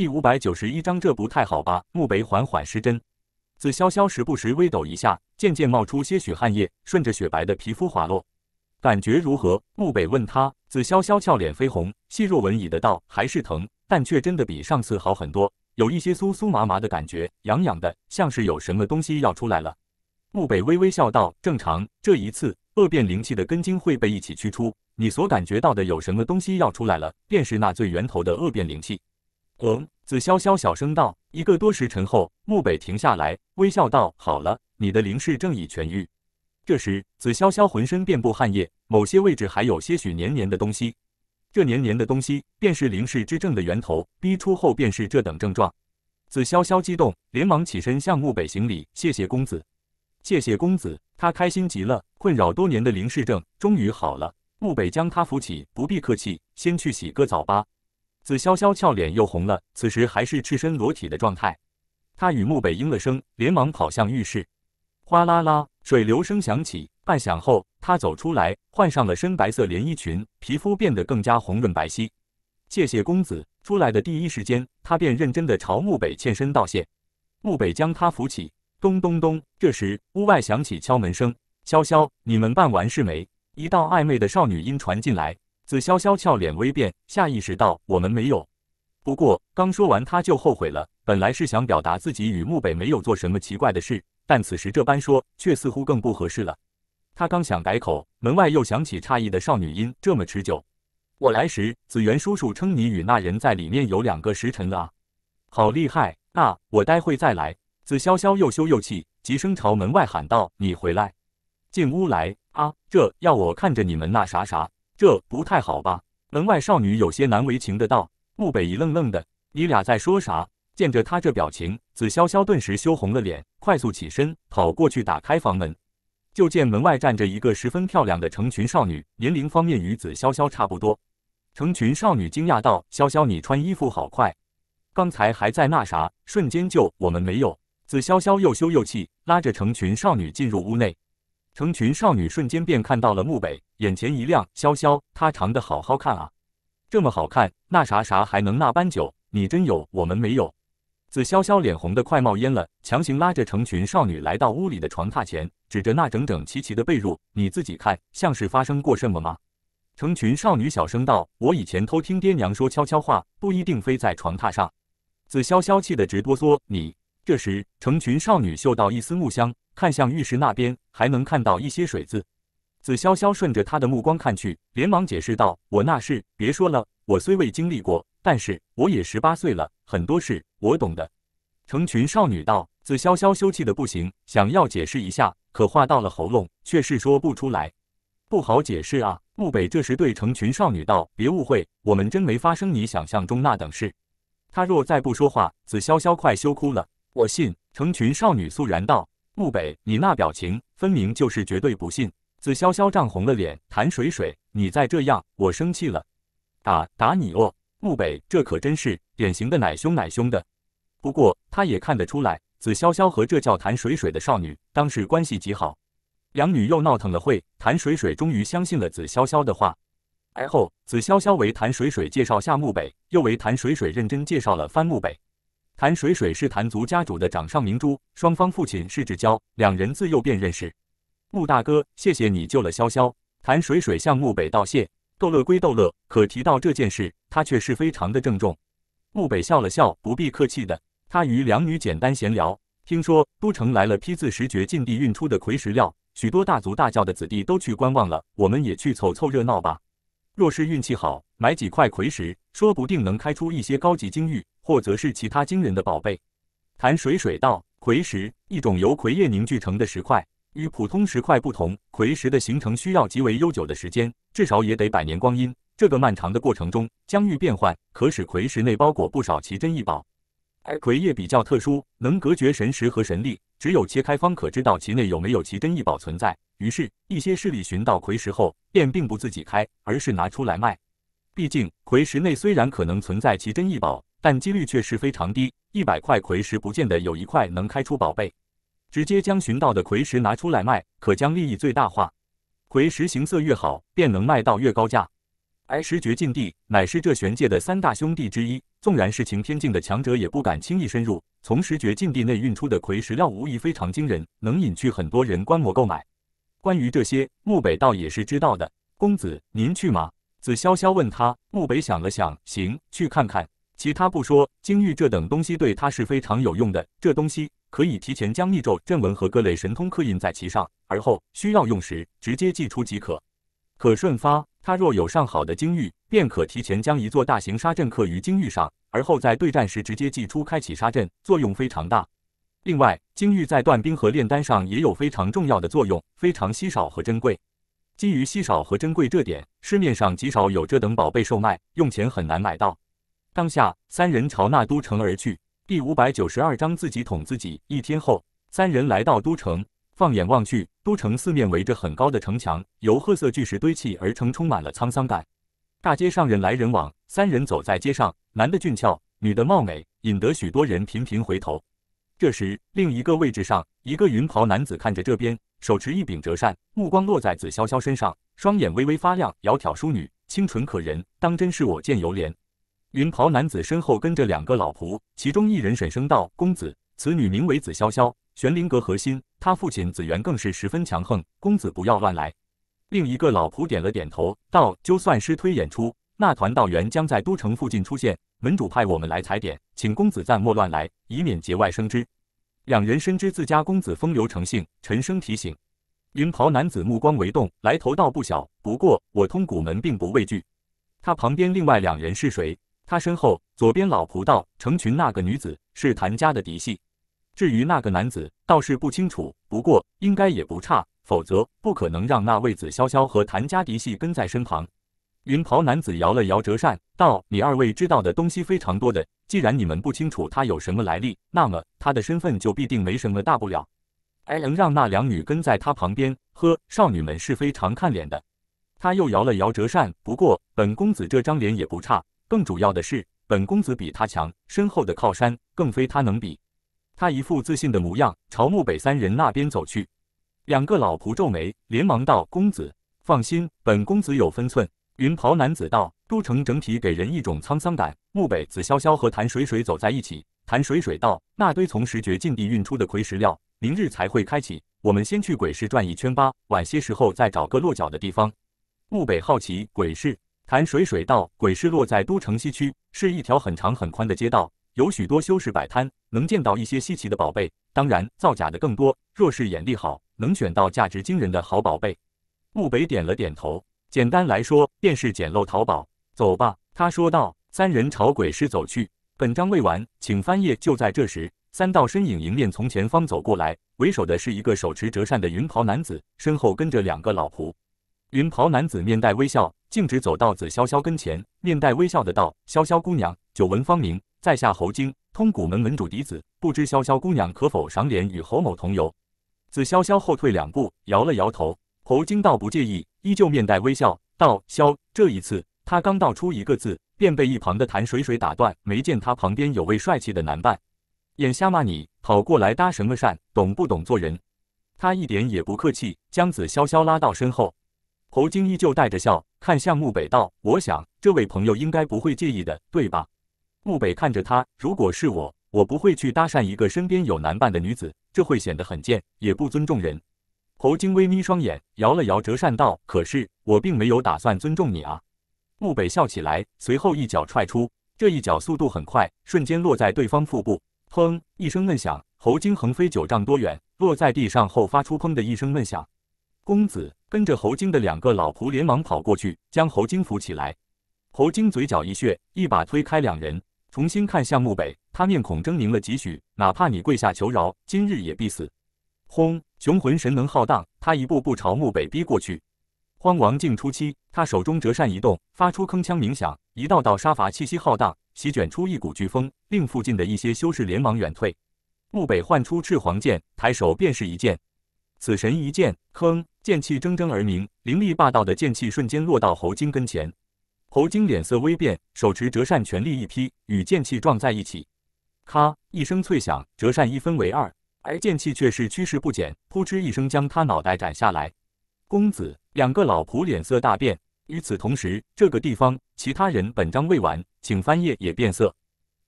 第五百九十一章，这不太好吧？木北缓缓施针，子潇潇时不时微抖一下，渐渐冒出些许汗液，顺着雪白的皮肤滑落。感觉如何？木北问他。子潇潇俏脸绯红，细若蚊蚁的道：“还是疼，但却真的比上次好很多，有一些酥酥麻麻的感觉，痒痒的，像是有什么东西要出来了。”木北微微笑道：“正常，这一次恶变灵气的根茎会被一起驱出，你所感觉到的有什么东西要出来了，便是那最源头的恶变灵气。”“嗯。”子潇潇小声道。一个多时辰后，穆北停下来，微笑道：“好了，你的灵氏症已痊愈。”这时，子潇潇浑身遍布汗液，某些位置还有些许黏黏的东西。这黏黏的东西便是灵氏之症的源头，逼出后便是这等症状。子潇潇激动，连忙起身向穆北行礼：“谢谢公子，谢谢公子！”他开心极了，困扰多年的灵氏症终于好了。穆北将他扶起：“不必客气，先去洗个澡吧。”紫潇潇俏脸又红了，此时还是赤身裸体的状态。她与穆北应了声，连忙跑向浴室。哗啦啦，水流声响起，半响后，她走出来，换上了深白色连衣裙，皮肤变得更加红润白皙。谢谢公子。出来的第一时间，他便认真的朝穆北欠身道谢。穆北将他扶起。咚咚咚，这时屋外响起敲门声。潇潇，你们办完事没？一道暧昧的少女音传进来。紫潇潇俏脸微变，下意识道：“我们没有。不过刚说完，她就后悔了。本来是想表达自己与木北没有做什么奇怪的事，但此时这般说，却似乎更不合适了。她刚想改口，门外又响起诧异的少女音：“这么持久？我来时，子元叔叔称你与那人在里面有两个时辰了啊，好厉害啊！我待会再来。”紫潇潇又羞又气，急声朝门外喊道：“你回来，进屋来啊！这要我看着你们那啥啥。”这不太好吧？门外少女有些难为情的道。木北一愣愣的，你俩在说啥？见着他这表情，紫潇潇顿时羞红了脸，快速起身跑过去打开房门，就见门外站着一个十分漂亮的成群少女，年龄方面与紫潇潇差不多。成群少女惊讶道：“潇潇，你穿衣服好快，刚才还在那啥，瞬间就……我们没有。”紫潇潇又羞又气，拉着成群少女进入屋内。成群少女瞬间便看到了木北，眼前一亮。潇潇，她长得好好看啊，这么好看，那啥啥还能那般久？你真有，我们没有。子潇潇脸红的快冒烟了，强行拉着成群少女来到屋里的床榻前，指着那整整齐齐的被褥，你自己看，像是发生过什么吗？成群少女小声道：“我以前偷听爹娘说悄悄话，不一定非在床榻上。”子潇潇气得直哆嗦。你这时，成群少女嗅到一丝木香。看向浴室那边，还能看到一些水渍。紫潇潇顺着他的目光看去，连忙解释道：“我那是……别说了，我虽未经历过，但是我也十八岁了，很多事我懂的。”成群少女道：“紫潇潇羞气的不行，想要解释一下，可话到了喉咙却是说不出来，不好解释啊！”木北这时对成群少女道：“别误会，我们真没发生你想象中那等事。”他若再不说话，紫潇潇快羞哭了。我信。”成群少女肃然道。木北，你那表情分明就是绝对不信。紫潇潇涨红了脸，谭水水，你再这样，我生气了，打打你哦！木北，这可真是典型的奶凶奶凶的。不过他也看得出来，紫潇潇和这叫谭水水的少女当时关系极好。两女又闹腾了会，谭水水终于相信了紫潇潇的话。而后，紫潇潇为谭水水介绍夏木北，又为谭水水认真介绍了翻木北。谭水水是谭族家主的掌上明珠，双方父亲是至交，两人自幼便认识。穆大哥，谢谢你救了潇潇。谭水水向穆北道谢，逗乐归逗乐，可提到这件事，他却是非常的郑重。穆北笑了笑，不必客气的。他与两女简单闲聊，听说都城来了批次石绝禁地运出的魁石料，许多大族大教的子弟都去观望了，我们也去凑凑热闹吧。若是运气好，买几块魁石，说不定能开出一些高级精玉。或则是其他惊人的宝贝，潭水水道葵石，一种由葵叶凝聚成的石块，与普通石块不同，葵石的形成需要极为悠久的时间，至少也得百年光阴。这个漫长的过程中，疆域变换，可使葵石内包裹不少奇珍异宝。而葵叶比较特殊，能隔绝神石和神力，只有切开方可知道其内有没有奇珍异宝存在。于是，一些势力寻到葵石后，便并不自己开，而是拿出来卖。毕竟，葵石内虽然可能存在奇珍异宝。但几率却是非常低，一百块葵石不见得有一块能开出宝贝。直接将寻到的葵石拿出来卖，可将利益最大化。葵石形色越好，便能卖到越高价。而石绝禁地乃是这玄界的三大兄弟之一，纵然是晴天境的强者也不敢轻易深入。从石绝禁地内运出的葵石料无疑非常惊人，能引去很多人观摩购买。关于这些，穆北倒也是知道的。公子，您去吗？子潇潇问他。穆北想了想，行，去看看。其他不说，金玉这等东西对他是非常有用的。这东西可以提前将密咒、阵文和各类神通刻印在其上，而后需要用时直接寄出即可。可顺发，他若有上好的金玉，便可提前将一座大型沙阵刻于金玉上，而后在对战时直接寄出，开启沙阵，作用非常大。另外，金玉在断冰和炼丹上也有非常重要的作用，非常稀少和珍贵。基于稀少和珍贵这点，市面上极少有这等宝贝售卖，用钱很难买到。当下，三人朝那都城而去。第五百九十二章，自己捅自己。一天后，三人来到都城，放眼望去，都城四面围着很高的城墙，由褐色巨石堆砌而成，充满了沧桑感。大街上人来人往，三人走在街上，男的俊俏，女的貌美，引得许多人频频回头。这时，另一个位置上，一个云袍男子看着这边，手持一柄折扇，目光落在紫潇潇身上，双眼微微发亮，窈窕淑女，清纯可人，当真是我见犹怜。云袍男子身后跟着两个老仆，其中一人水声道：“公子，此女名为紫潇潇，玄灵阁核心。她父亲紫元更是十分强横。公子不要乱来。”另一个老仆点了点头，道：“就算师推演出那团道员将在都城附近出现，门主派我们来踩点，请公子暂莫乱来，以免节外生枝。”两人深知自家公子风流成性，沉声提醒。云袍男子目光为动，来头倒不小。不过我通古门并不畏惧。他旁边另外两人是谁？他身后左边老仆道：“成群那个女子是谭家的嫡系，至于那个男子倒是不清楚，不过应该也不差，否则不可能让那位子潇潇和谭家嫡系跟在身旁。”云袍男子摇了摇折扇，道：“你二位知道的东西非常多，的既然你们不清楚他有什么来历，那么他的身份就必定没什么大不了，还能让那两女跟在他旁边？呵，少女们是非常看脸的。”他又摇了摇折扇，不过本公子这张脸也不差。更主要的是，本公子比他强，身后的靠山更非他能比。他一副自信的模样，朝木北三人那边走去。两个老仆皱眉，连忙道：“公子放心，本公子有分寸。”云袍男子道：“都城整体给人一种沧桑感。”木北、紫潇潇和谭水水走在一起。谭水水道：“那堆从石绝禁地运出的魁石料，明日才会开启。我们先去鬼市转一圈吧，晚些时候再找个落脚的地方。”木北好奇鬼市。潭水水道鬼市落在都城西区，是一条很长很宽的街道，有许多修士摆摊，能见到一些稀奇的宝贝，当然造假的更多。若是眼力好，能选到价值惊人的好宝贝。木北点了点头，简单来说便是捡漏淘宝。走吧，他说道。三人朝鬼市走去。本章未完，请翻页。就在这时，三道身影迎面从前方走过来，为首的是一个手持折扇的云袍男子，身后跟着两个老仆。云袍男子面带微笑，径直走到紫潇潇跟前，面带微笑的道：“潇潇姑娘，久闻芳名，在下侯京，通古门门主嫡子，不知潇潇姑娘可否赏脸与侯某同游？”紫潇潇后退两步，摇了摇头。侯京倒不介意，依旧面带微笑道：“潇，这一次。”他刚道出一个字，便被一旁的谭水水打断。没见他旁边有位帅气的男伴，眼瞎吗？你跑过来搭什么讪？懂不懂做人？他一点也不客气，将紫潇潇拉到身后。侯京依旧带着笑看向穆北道：“我想这位朋友应该不会介意的，对吧？”穆北看着他：“如果是我，我不会去搭讪一个身边有男伴的女子，这会显得很贱，也不尊重人。”侯京微眯双眼，摇了摇折扇道：“可是我并没有打算尊重你啊。”穆北笑起来，随后一脚踹出，这一脚速度很快，瞬间落在对方腹部，砰一声闷响，侯京横飞九丈多远，落在地上后发出砰的一声闷响。公子。跟着侯京的两个老仆连忙跑过去，将侯京扶起来。侯京嘴角一血，一把推开两人，重新看向穆北。他面孔狰狞了几许，哪怕你跪下求饶，今日也必死。轰！雄浑神能浩荡，他一步步朝穆北逼过去。荒王境初期，他手中折扇一动，发出铿锵鸣响，一道道杀伐气息浩荡，席卷出一股飓风，令附近的一些修士连忙远退。穆北唤出赤黄剑，抬手便是一剑。此神一剑，哼！剑气铮铮而鸣，凌厉霸道的剑气瞬间落到侯京跟前。侯京脸色微变，手持折扇全力一劈，与剑气撞在一起，咔一声脆响，折扇一分为二，而剑气却是趋势不减，扑哧一声将他脑袋斩下来。公子，两个老仆脸色大变。与此同时，这个地方其他人本章未完，请翻页也变色。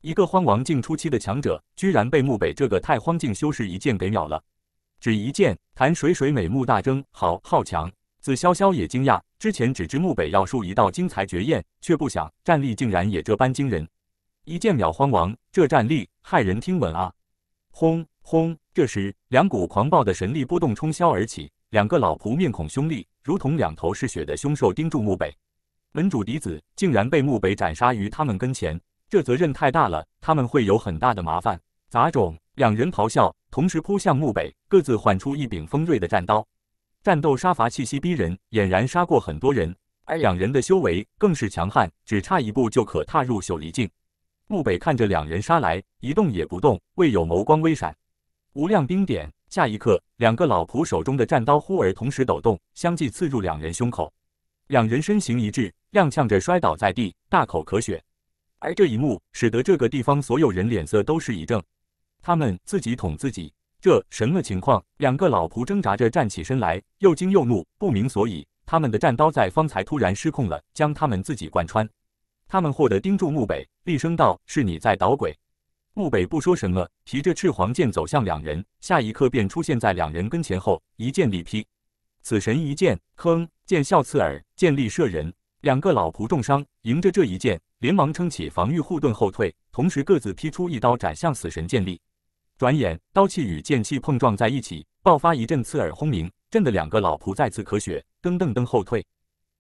一个荒王境初期的强者，居然被木北这个太荒境修士一剑给秒了。只一剑，谭水水美目大睁，好好强！紫潇潇也惊讶，之前只知木北要输一道惊才绝艳，却不想战力竟然也这般惊人，一剑秒荒王，这战力骇人听闻啊！轰轰！这时，两股狂暴的神力波动冲霄而起，两个老仆面孔凶厉，如同两头嗜血的凶兽，盯住木北。门主嫡子竟然被木北斩杀于他们跟前，这责任太大了，他们会有很大的麻烦。杂种！两人咆哮。同时扑向墓北，各自唤出一柄锋锐的战刀，战斗杀伐气息逼人，俨然杀过很多人。而两人的修为更是强悍，只差一步就可踏入朽离境。墓北看着两人杀来，一动也不动，未有眸光微闪。无量冰点，下一刻，两个老仆手中的战刀忽而同时抖动，相继刺入两人胸口。两人身形一致，踉跄着摔倒在地，大口咳血。而这一幕使得这个地方所有人脸色都是一怔。他们自己捅自己，这什么情况？两个老仆挣扎着站起身来，又惊又怒，不明所以。他们的战刀在方才突然失控了，将他们自己贯穿。他们霍得盯住木北，厉声道：“是你在捣鬼！”木北不说什么，提着赤黄剑走向两人，下一刻便出现在两人跟前后，一剑力劈。死神一剑，铿，剑啸刺耳，剑力射人。两个老仆重伤，迎着这一剑，连忙撑起防御护盾后退，同时各自劈出一刀斩向死神剑力。转眼，刀气与剑气碰撞在一起，爆发一阵刺耳轰鸣。震得两个老仆再次咳血，噔噔噔后退。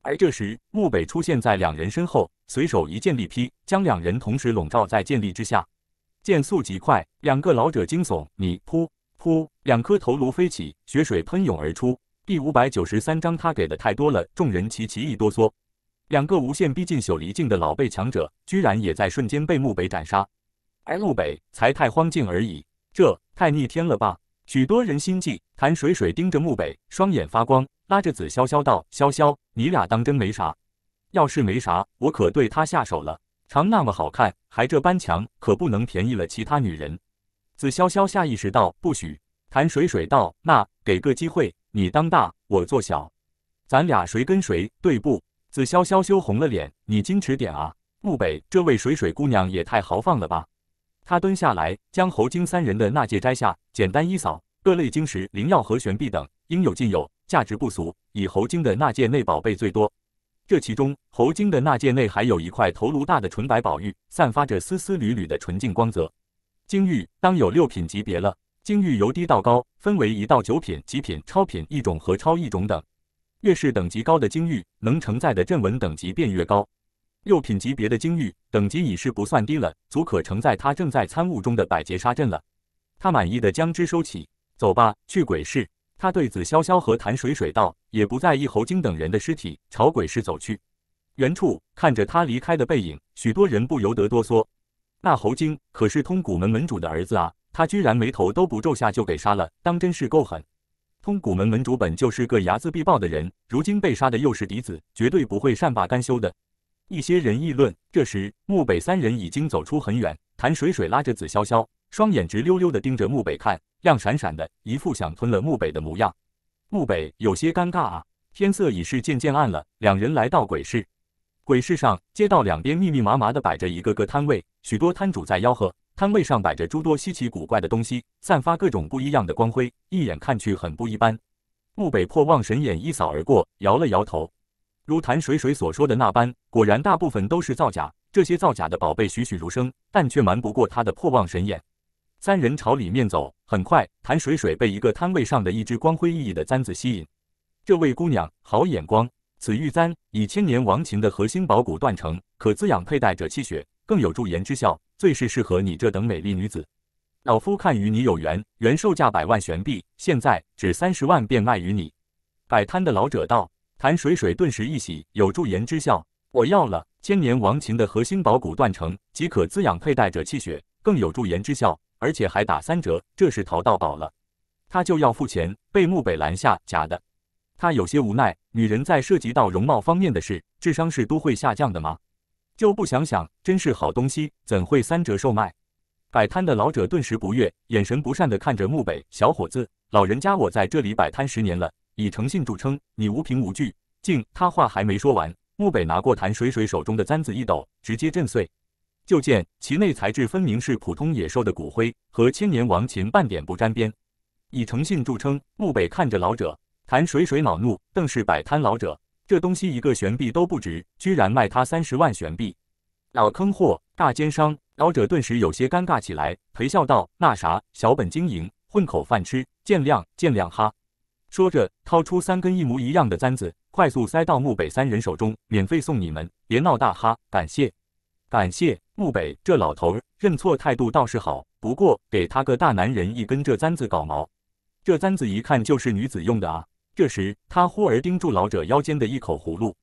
而这时，木北出现在两人身后，随手一剑力劈，将两人同时笼罩在剑力之下。剑速极快，两个老者惊悚。你噗噗，两颗头颅飞起，血水喷涌而出。第五百九十三章，他给的太多了，众人齐齐一哆嗦。两个无限逼近朽离境的老辈强者，居然也在瞬间被木北斩杀。而木北，才太荒境而已。这太逆天了吧！许多人心悸。谭水水盯着木北，双眼发光，拉着紫潇潇道：“潇潇，你俩当真没啥？要是没啥，我可对他下手了。长那么好看，还这般强，可不能便宜了其他女人。”紫潇潇下意识道：“不许！”谭水水道：“那给个机会，你当大，我做小，咱俩谁跟谁，对不？”紫潇潇羞红了脸：“你矜持点啊！”木北，这位水水姑娘也太豪放了吧！他蹲下来，将侯京三人的纳戒摘下，简单一扫，各类晶石、灵药和玄币等应有尽有，价值不俗。以侯京的纳戒内宝贝最多，这其中侯京的纳戒内还有一块头颅大的纯白宝玉，散发着丝丝缕缕的纯净光泽。金玉当有六品级别了。金玉由低到高分为一到九品、极品、超品一种和超一种等，越是等级高的金玉，能承载的阵纹等级便越高。六品级别的精玉等级已是不算低了，足可承载他正在参悟中的百劫杀阵了。他满意的将之收起，走吧，去鬼市。他对紫潇潇和潭水水道，也不在意侯精等人的尸体，朝鬼市走去。远处看着他离开的背影，许多人不由得哆嗦。那侯精可是通古门门主的儿子啊，他居然眉头都不皱下就给杀了，当真是够狠。通古门门主本就是个睚眦必报的人，如今被杀的又是嫡子，绝对不会善罢甘休的。一些人议论。这时，木北三人已经走出很远。谭水水拉着紫潇潇，双眼直溜溜地盯着木北看，亮闪闪的，一副想吞了木北的模样。木北有些尴尬啊。天色已是渐渐暗了，两人来到鬼市。鬼市上，街道两边密密麻麻地摆着一个个摊位，许多摊主在吆喝，摊位上摆着诸多稀奇古怪的东西，散发各种不一样的光辉，一眼看去很不一般。木北破望神眼一扫而过，摇了摇头。如谭水水所说的那般，果然大部分都是造假。这些造假的宝贝栩栩如生，但却瞒不过他的破妄神眼。三人朝里面走，很快，谭水水被一个摊位上的一只光辉熠熠的簪子吸引。这位姑娘，好眼光！此玉簪以千年王琴的核心宝骨断成，可滋养佩戴者气血，更有驻颜之效，最是适合你这等美丽女子。老夫看与你有缘，原售价百万悬币，现在只三十万便卖于你。摆摊的老者道。韩水水顿时一喜，有助颜之效，我要了。千年王琴的核心宝骨断成，即可滋养佩戴者气血，更有助颜之效，而且还打三折，这是淘到宝了。他就要付钱，被穆北拦下。假的。他有些无奈，女人在涉及到容貌方面的事，智商是都会下降的吗？就不想想，真是好东西，怎会三折售卖？摆摊的老者顿时不悦，眼神不善的看着穆北，小伙子，老人家我在这里摆摊十年了。以诚信著称，你无凭无据。竟他话还没说完，木北拿过谭水水手中的簪子一抖，直接震碎。就见其内材质分明是普通野兽的骨灰，和千年王琴半点不沾边。以诚信著称，木北看着老者，谭水水恼怒，更是摆摊老者，这东西一个悬币都不值，居然卖他三十万悬币。老坑货，大奸商！老者顿时有些尴尬起来，陪笑道：“那啥，小本经营，混口饭吃，见谅见谅哈。”说着，掏出三根一模一样的簪子，快速塞到木北三人手中，免费送你们，别闹大哈！感谢，感谢木北这老头儿，认错态度倒是好。不过给他个大男人一根这簪子搞毛？这簪子一看就是女子用的啊！这时他忽而盯住老者腰间的一口葫芦，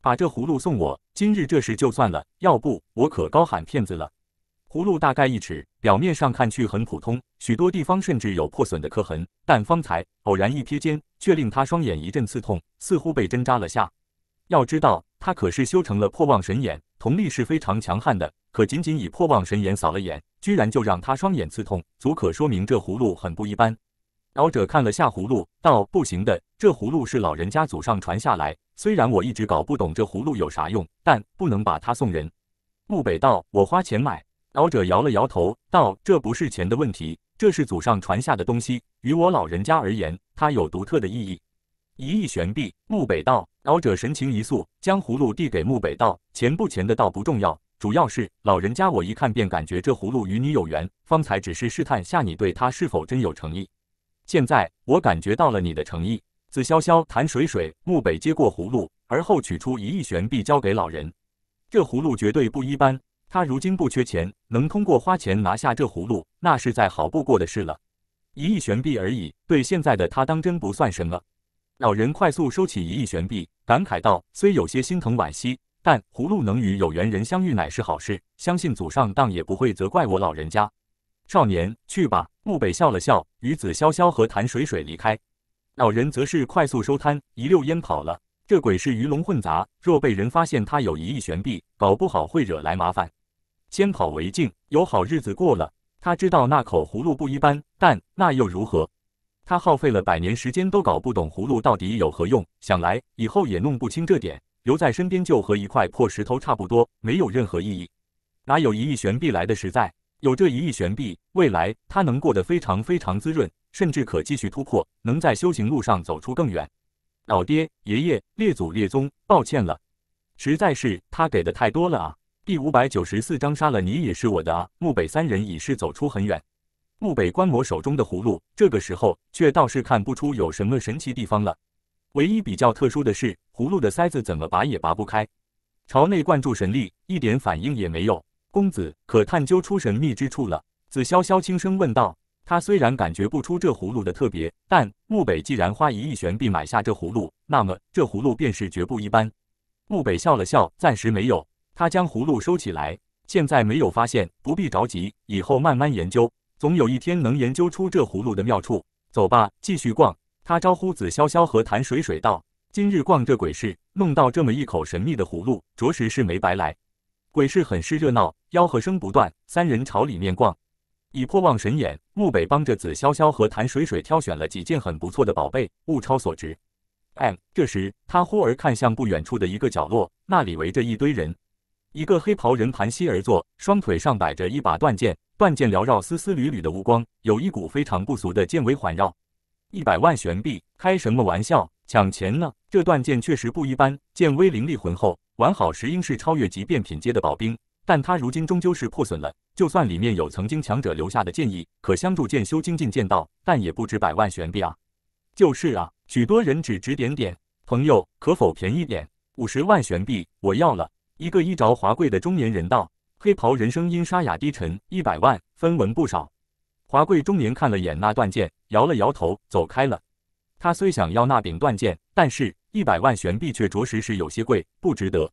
把这葫芦送我，今日这事就算了。要不我可高喊骗子了。葫芦大概一尺，表面上看去很普通，许多地方甚至有破损的刻痕。但方才偶然一瞥间，却令他双眼一阵刺痛，似乎被针扎了下。要知道，他可是修成了破妄神眼，瞳力是非常强悍的。可仅仅以破妄神眼扫了眼，居然就让他双眼刺痛，足可说明这葫芦很不一般。老者看了下葫芦，道：“不行的，这葫芦是老人家祖上传下来。虽然我一直搞不懂这葫芦有啥用，但不能把它送人。”木北道：“我花钱买。”老者摇了摇头，道：“这不是钱的问题，这是祖上传下的东西。于我老人家而言，它有独特的意义。一亿悬币。”木北道。老者神情一肃，将葫芦递给木北道：“钱不钱的倒不重要，主要是老人家，我一看便感觉这葫芦与你有缘。方才只是试探下你对他是否真有诚意。现在我感觉到了你的诚意。”子潇潇、潭水水，木北接过葫芦，而后取出一亿悬币交给老人。这葫芦绝对不一般。他如今不缺钱，能通过花钱拿下这葫芦，那是再好不过的事了。一亿悬币而已，对现在的他当真不算什么。老人快速收起一亿悬币，感慨道：“虽有些心疼惋惜，但葫芦能与有缘人相遇，乃是好事。相信祖上当也不会责怪我老人家。”少年，去吧。木北笑了笑，与子潇潇和谭水水离开。老人则是快速收摊，一溜烟跑了。这鬼是鱼龙混杂，若被人发现他有一亿悬币，搞不好会惹来麻烦。先跑为敬，有好日子过了。他知道那口葫芦不一般，但那又如何？他耗费了百年时间都搞不懂葫芦到底有何用，想来以后也弄不清这点。留在身边就和一块破石头差不多，没有任何意义。哪有一亿悬币来的实在？有这一亿悬币，未来他能过得非常非常滋润，甚至可继续突破，能在修行路上走出更远。老爹、爷爷、列祖列宗，抱歉了，实在是他给的太多了啊。第五百九十四章，杀了你也是我的啊！木北三人已是走出很远。木北观摩手中的葫芦，这个时候却倒是看不出有什么神奇地方了。唯一比较特殊的是，葫芦的塞子怎么拔也拔不开，朝内灌注神力，一点反应也没有。公子可探究出神秘之处了？子潇潇轻声问道。他虽然感觉不出这葫芦的特别，但木北既然花一亿玄币买下这葫芦，那么这葫芦便是绝不一般。木北笑了笑，暂时没有。他将葫芦收起来，现在没有发现，不必着急，以后慢慢研究，总有一天能研究出这葫芦的妙处。走吧，继续逛。他招呼紫潇潇和潭水水道，今日逛这鬼市，弄到这么一口神秘的葫芦，着实是没白来。鬼市很是热闹，吆喝声不断，三人朝里面逛。以破望神眼，木北帮着紫潇潇和潭水水挑选了几件很不错的宝贝，物超所值。哎，这时他忽而看向不远处的一个角落，那里围着一堆人。一个黑袍人盘膝而坐，双腿上摆着一把断剑，断剑缭绕丝丝缕缕的乌光，有一股非常不俗的剑威环绕。一百万玄币，开什么玩笑？抢钱呢？这断剑确实不一般，剑威凌厉浑厚，完好时应是超越级变品阶的宝兵，但它如今终究是破损了。就算里面有曾经强者留下的剑意，可相助剑修精进剑道，但也不止百万玄币啊！就是啊，许多人指指点点。朋友，可否便宜点？五十万玄币，我要了。一个衣着华贵的中年人道：“黑袍人声音沙哑低沉，一百万分文不少。”华贵中年看了眼那断剑，摇了摇头，走开了。他虽想要那柄断剑，但是一百万玄币却着实是有些贵，不值得。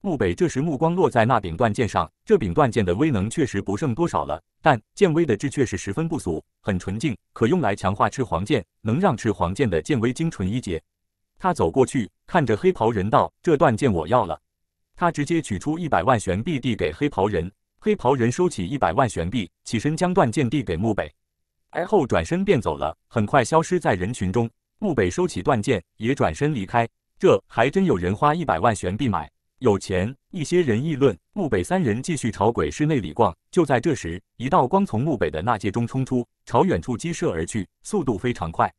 穆北这时目光落在那柄断剑上，这柄断剑的威能确实不剩多少了，但剑威的质却是十分不俗，很纯净，可用来强化赤黄剑，能让赤黄剑的剑威精纯一截。他走过去，看着黑袍人道：“这断剑我要了。”他直接取出一百万悬币递给黑袍人，黑袍人收起一百万悬币，起身将断剑递给木北，而后转身便走了，很快消失在人群中。木北收起断剑，也转身离开。这还真有人花一百万悬币买，有钱一些人议论。木北三人继续朝鬼市内里逛。就在这时，一道光从木北的纳戒中冲出，朝远处激射而去，速度非常快。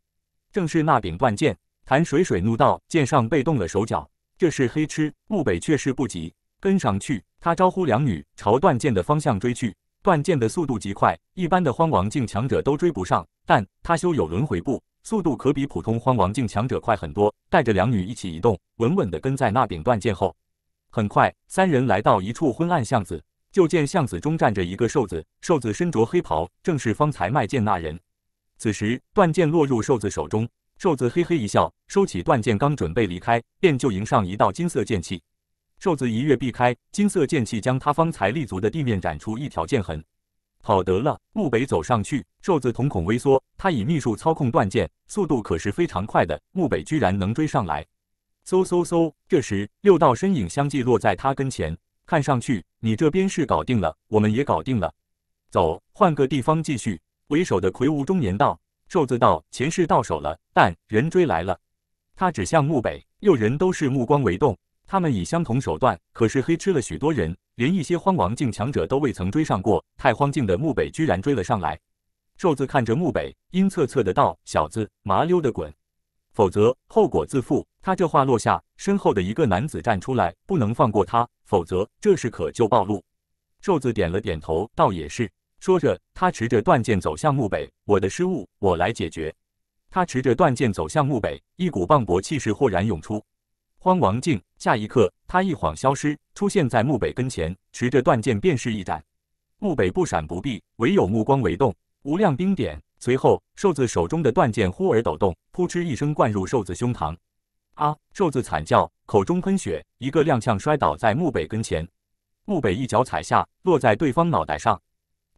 正是那柄断剑。潭水水怒道：“剑上被动了手脚。”这是黑痴。顾北却是不急，跟上去。他招呼两女，朝断剑的方向追去。断剑的速度极快，一般的荒王境强者都追不上。但他修有轮回步，速度可比普通荒王境强者快很多。带着两女一起移动，稳稳地跟在那柄断剑后。很快，三人来到一处昏暗巷子，就见巷子中站着一个瘦子，瘦子身着黑袍，正是方才卖剑那人。此时，断剑落入瘦子手中。瘦子嘿嘿一笑，收起断剑，刚准备离开，便就迎上一道金色剑气。瘦子一跃避开，金色剑气将他方才立足的地面斩出一条剑痕。好得了，木北走上去。瘦子瞳孔微缩，他以秘术操控断剑，速度可是非常快的。木北居然能追上来。嗖嗖嗖！这时六道身影相继落在他跟前，看上去你这边是搞定了，我们也搞定了。走，换个地方继续。为首的魁梧中年道。瘦子道：“钱是到手了，但人追来了。”他指向墓北，六人都是目光为动。他们以相同手段，可是黑吃了许多人，连一些荒王境强者都未曾追上过。太荒境的墓北居然追了上来。瘦子看着墓北，阴恻恻的道：“小子，麻溜的滚，否则后果自负。”他这话落下，身后的一个男子站出来：“不能放过他，否则这事可就暴露。”瘦子点了点头，倒也是。说着，他持着断剑走向墓北。我的失误，我来解决。他持着断剑走向墓北，一股磅礴气势豁然涌出。荒王静，下一刻，他一晃消失，出现在墓北跟前，持着断剑便是一斩。墓北不闪不避，唯有目光为动。无量冰点。随后，瘦子手中的断剑忽而抖动，扑哧一声灌入瘦子胸膛。啊！瘦子惨叫，口中喷血，一个踉跄摔倒在墓北跟前。墓北一脚踩下，落在对方脑袋上。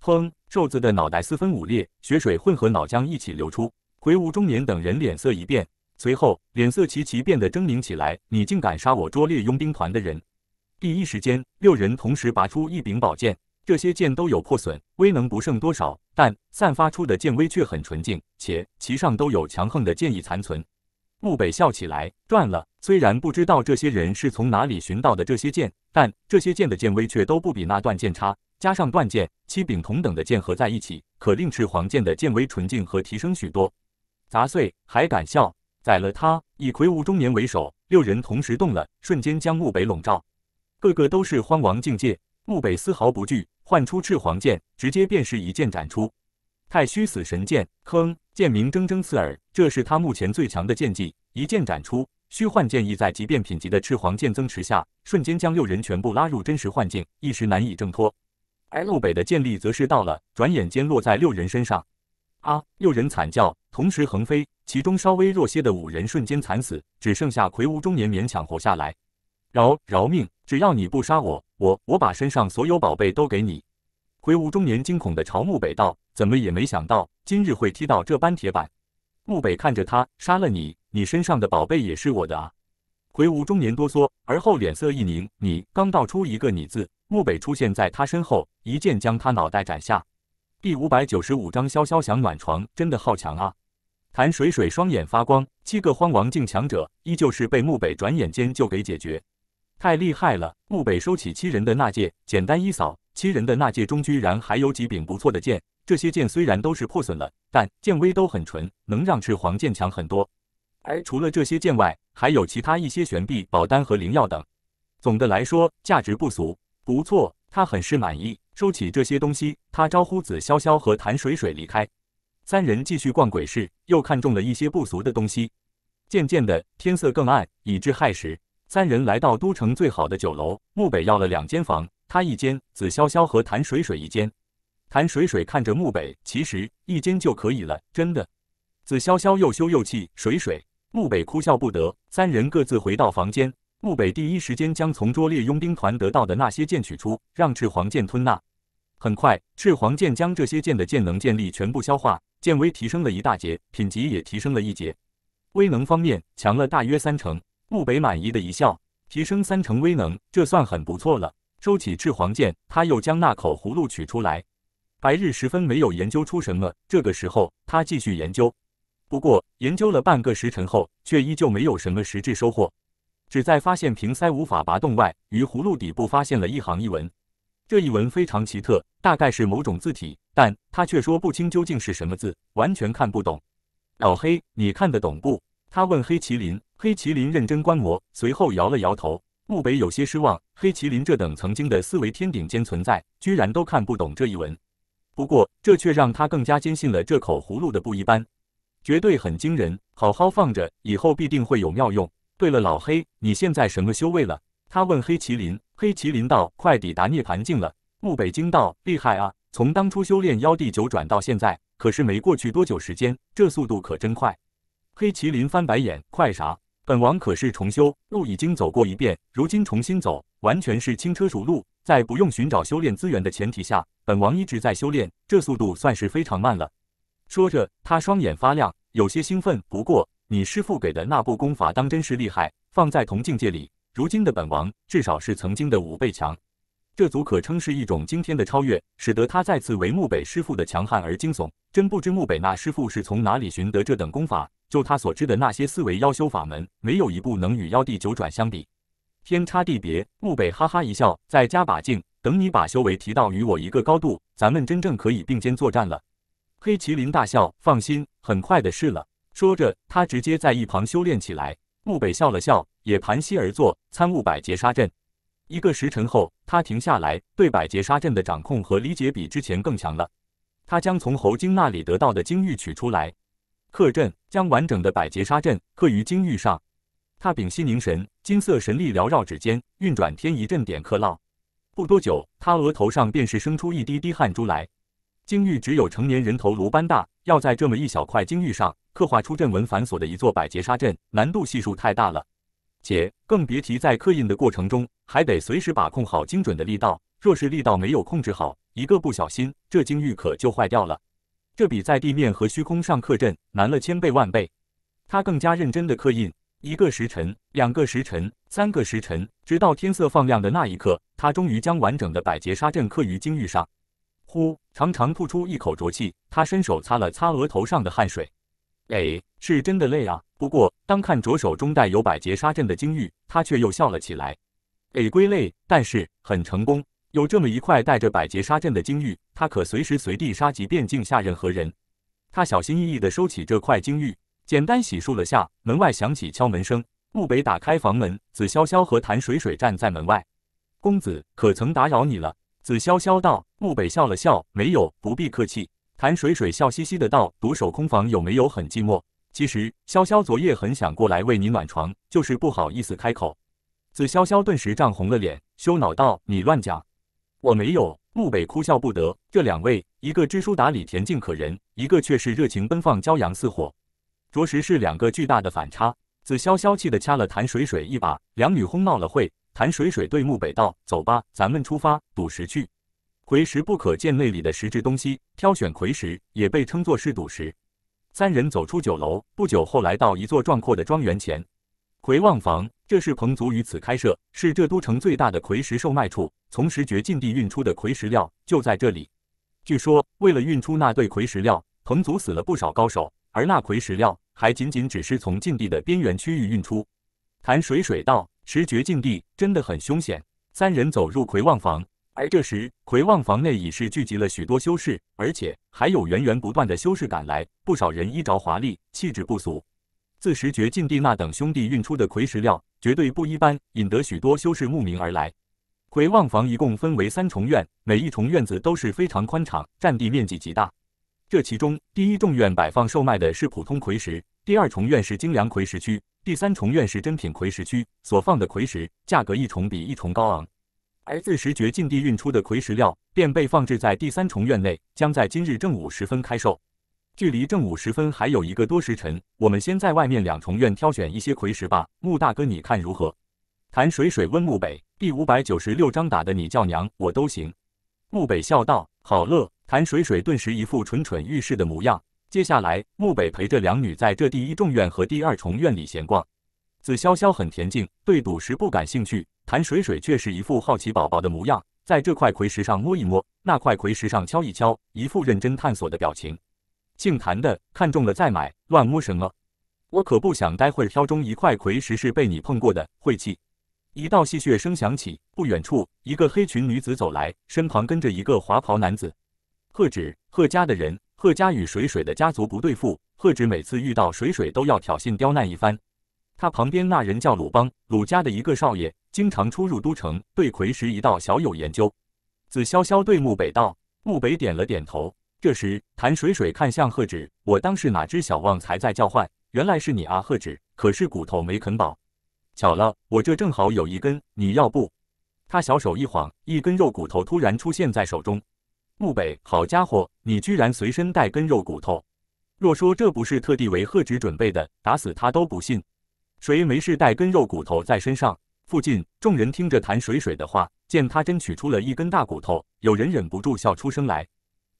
砰！瘦子的脑袋四分五裂，血水混合脑浆一起流出。魁梧中年等人脸色一变，随后脸色齐齐变得狰狞起来。你竟敢杀我拙劣佣兵团的人！第一时间，六人同时拔出一柄宝剑，这些剑都有破损，威能不剩多少，但散发出的剑威却很纯净，且其上都有强横的剑意残存。木北笑起来，断了。虽然不知道这些人是从哪里寻到的这些剑，但这些剑的剑威却都不比那段剑差。加上断剑七柄同等的剑合在一起，可令赤黄剑的剑威纯净和提升许多。杂碎还敢笑？宰了他！以魁梧中年为首，六人同时动了，瞬间将木北笼罩。个个都是荒王境界，木北丝毫不惧，唤出赤黄剑，直接便是一剑斩出。太虚死神剑，铿！剑鸣铮铮刺耳，这是他目前最强的剑技。一剑斩出，虚幻剑意在即便品级的赤黄剑增持下，瞬间将六人全部拉入真实幻境，一时难以挣脱。而木北的剑力则是到了，转眼间落在六人身上。啊！六人惨叫，同时横飞，其中稍微弱些的五人瞬间惨死，只剩下魁梧中年勉强活下来。饶饶命！只要你不杀我，我我把身上所有宝贝都给你。魁梧中年惊恐的朝木北道：“怎么也没想到今日会踢到这般铁板。”木北看着他：“杀了你，你身上的宝贝也是我的啊！”魁梧中年哆嗦，而后脸色一凝：“你刚道出一个‘你’字。”木北出现在他身后，一剑将他脑袋斩下。第五百九十五章萧萧想暖床，真的好强啊！谭水水双眼发光。七个荒王境强者，依旧是被木北转眼间就给解决，太厉害了！木北收起七人的那戒，简单一扫，七人的那戒中居然还有几柄不错的剑。这些剑虽然都是破损了，但剑威都很纯，能让赤黄剑强很多。除了这些剑外，还有其他一些玄臂宝丹和灵药等。总的来说，价值不俗。不错，他很是满意，收起这些东西，他招呼子潇潇和谭水水离开。三人继续逛鬼市，又看中了一些不俗的东西。渐渐的，天色更暗，已至亥时，三人来到都城最好的酒楼，木北要了两间房，他一间，子潇潇和谭水水一间。谭水水看着木北，其实一间就可以了，真的。子潇潇又羞又气，水水，木北哭笑不得。三人各自回到房间。木北第一时间将从拙劣佣兵团得到的那些剑取出，让赤黄剑吞纳。很快，赤黄剑将这些剑的剑能剑力全部消化，剑威提升了一大截，品级也提升了一截。威能方面强了大约三成。木北满意的一笑，提升三成威能，这算很不错了。收起赤黄剑，他又将那口葫芦取出来。白日十分没有研究出什么，这个时候他继续研究。不过研究了半个时辰后，却依旧没有什么实质收获。只在发现瓶塞无法拔动外，于葫芦底部发现了一行一文，这一文非常奇特，大概是某种字体，但他却说不清究竟是什么字，完全看不懂。老黑，你看得懂不？他问黑麒麟。黑麒麟认真观摩，随后摇了摇头。木北有些失望，黑麒麟这等曾经的四维天顶尖存在，居然都看不懂这一文。不过，这却让他更加坚信了这口葫芦的不一般，绝对很惊人，好好放着，以后必定会有妙用。对了，老黑，你现在什么修为了？他问黑麒麟。黑麒麟道：“快抵达涅槃境了。”陆北京道：“厉害啊！从当初修炼妖帝九转到现在，可是没过去多久时间，这速度可真快。”黑麒麟翻白眼：“快啥？本王可是重修，路已经走过一遍，如今重新走，完全是轻车熟路，在不用寻找修炼资源的前提下，本王一直在修炼，这速度算是非常慢了。”说着，他双眼发亮，有些兴奋。不过，你师父给的那部功法当真是厉害，放在同境界里，如今的本王至少是曾经的五倍强，这足可称是一种惊天的超越，使得他再次为木北师父的强悍而惊悚。真不知木北那师父是从哪里寻得这等功法，就他所知的那些四维妖修法门，没有一部能与妖帝九转相比，天差地别。木北哈哈一笑，再加把劲，等你把修为提到与我一个高度，咱们真正可以并肩作战了。黑麒麟大笑，放心，很快的事了。说着，他直接在一旁修炼起来。木北笑了笑，也盘膝而坐，参悟百劫杀阵。一个时辰后，他停下来，对百劫杀阵的掌控和理解比之前更强了。他将从侯精那里得到的精玉取出来，刻阵，将完整的百劫杀阵刻于精玉上。他屏息凝神，金色神力缭绕指尖，运转天仪阵点刻烙。不多久，他额头上便是生出一滴滴汗珠来。精玉只有成年人头颅般大，要在这么一小块精玉上。刻画出阵纹繁琐的一座百劫沙阵，难度系数太大了，且更别提在刻印的过程中，还得随时把控好精准的力道。若是力道没有控制好，一个不小心，这金玉可就坏掉了。这比在地面和虚空上刻阵难了千倍万倍。他更加认真的刻印，一个时辰，两个时辰，三个时辰，直到天色放亮的那一刻，他终于将完整的百劫沙阵刻于金玉上。呼，长长吐出一口浊气，他伸手擦了擦额头上的汗水。哎，是真的累啊！不过，当看着手中带有百劫沙阵的金玉，他却又笑了起来。累归累，但是很成功。有这么一块带着百劫沙阵的金玉，他可随时随地杀及遍境、下任何人。他小心翼翼地收起这块金玉，简单洗漱了下。门外响起敲门声，木北打开房门，子潇潇和谭水水站在门外。公子可曾打扰你了？子潇潇道。木北笑了笑，没有，不必客气。谭水水笑嘻嘻的道：“独守空房有没有很寂寞？”其实潇潇昨夜很想过来为你暖床，就是不好意思开口。子潇潇顿时涨红了脸，羞恼道：“你乱讲，我没有。”木北哭笑不得。这两位，一个知书达理、恬静可人，一个却是热情奔放、骄阳似火，着实是两个巨大的反差。子潇潇气的掐了谭水水一把，两女哄闹了会。谭水水对木北道：“走吧，咱们出发赌石去。”魁石不可见内里的实质东西，挑选魁石也被称作是赌石。三人走出酒楼，不久后来到一座壮阔的庄园前。魁望房，这是彭族于此开设，是这都城最大的魁石售卖处。从石绝禁地运出的魁石料就在这里。据说，为了运出那对魁石料，彭族死了不少高手，而那魁石料还仅仅只是从禁地的边缘区域运出。潭水水道，石绝禁地真的很凶险。三人走入魁望房。而这时，魁望房内已是聚集了许多修士，而且还有源源不断的修士赶来。不少人衣着华丽，气质不俗。自石绝禁地那等兄弟运出的魁石料绝对不一般，引得许多修士慕名而来。魁望房一共分为三重院，每一重院子都是非常宽敞，占地面积极大。这其中，第一重院摆放售卖的是普通魁石，第二重院是精良魁石区，第三重院是珍品魁石区。所放的魁石价格一重比一重高昂。而自石绝境地运出的魁石料，便被放置在第三重院内，将在今日正午时分开售。距离正午时分还有一个多时辰，我们先在外面两重院挑选一些魁石吧。穆大哥，你看如何？谭水水问木北。第五百九十六章打的你叫娘，我都行。木北笑道：“好乐。”谭水水顿时一副蠢蠢欲试的模样。接下来，木北陪着两女在这第一重院和第二重院里闲逛。紫潇潇很恬静，对赌石不感兴趣。谭水水却是一副好奇宝宝的模样，在这块魁石上摸一摸，那块魁石上敲一敲，一副认真探索的表情。姓谭的看中了再买，乱摸什么？我可不想待会挑中一块魁石是被你碰过的，晦气！一道戏谑声响起，不远处一个黑裙女子走来，身旁跟着一个华袍男子。贺芷，贺家的人。贺家与水水的家族不对付，贺芷每次遇到水水都要挑衅刁难一番。他旁边那人叫鲁邦，鲁家的一个少爷，经常出入都城，对魁石一道小有研究。子潇潇对木北道，木北点了点头。这时谭水水看向贺止，我当是哪只小旺才在叫唤，原来是你啊贺止。可是骨头没啃饱，巧了，我这正好有一根，你要不？他小手一晃，一根肉骨头突然出现在手中。木北，好家伙，你居然随身带根肉骨头！若说这不是特地为贺止准备的，打死他都不信。谁没事带根肉骨头在身上？附近众人听着谭水水的话，见他真取出了一根大骨头，有人忍不住笑出声来。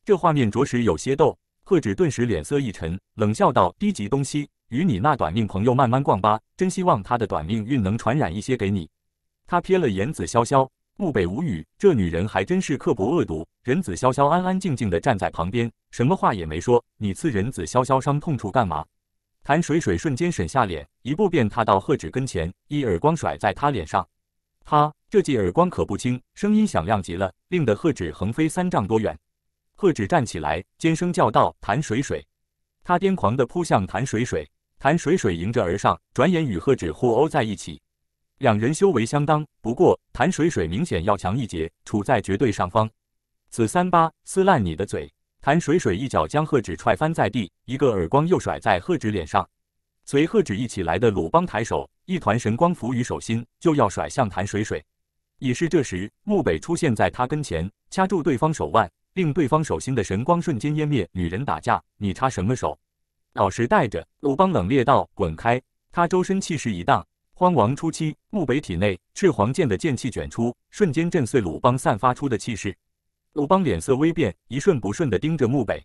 这画面着实有些逗。贺止顿时脸色一沉，冷笑道：“低级东西，与你那短命朋友慢慢逛吧。真希望他的短命运能传染一些给你。”他瞥了眼子潇潇，顾北无语，这女人还真是刻薄恶毒。人子潇潇安安静静的站在旁边，什么话也没说。你刺人子潇潇伤痛处干嘛？谭水水瞬间沈下脸，一步便踏到贺芷跟前，一耳光甩在他脸上。他这记耳光可不轻，声音响亮极了，令得贺芷横飞三丈多远。贺芷站起来，尖声叫道：“谭水水！”他癫狂的扑向谭水水，谭水水迎着而上，转眼与贺芷互殴在一起。两人修为相当，不过谭水水明显要强一截，处在绝对上方。此三八，撕烂你的嘴！谭水水一脚将贺止踹翻在地，一个耳光又甩在贺止脸上。随贺止一起来的鲁邦抬手，一团神光浮于手心，就要甩向谭水水。已是这时，木北出现在他跟前，掐住对方手腕，令对方手心的神光瞬间湮灭。女人打架，你插什么手？老实带着鲁邦冷冽道：“滚开！”他周身气势一荡，荒王初期。木北体内赤黄剑的剑气卷出，瞬间震碎鲁邦散发出的气势。鲁邦脸色微变，一瞬不瞬地盯着墓北。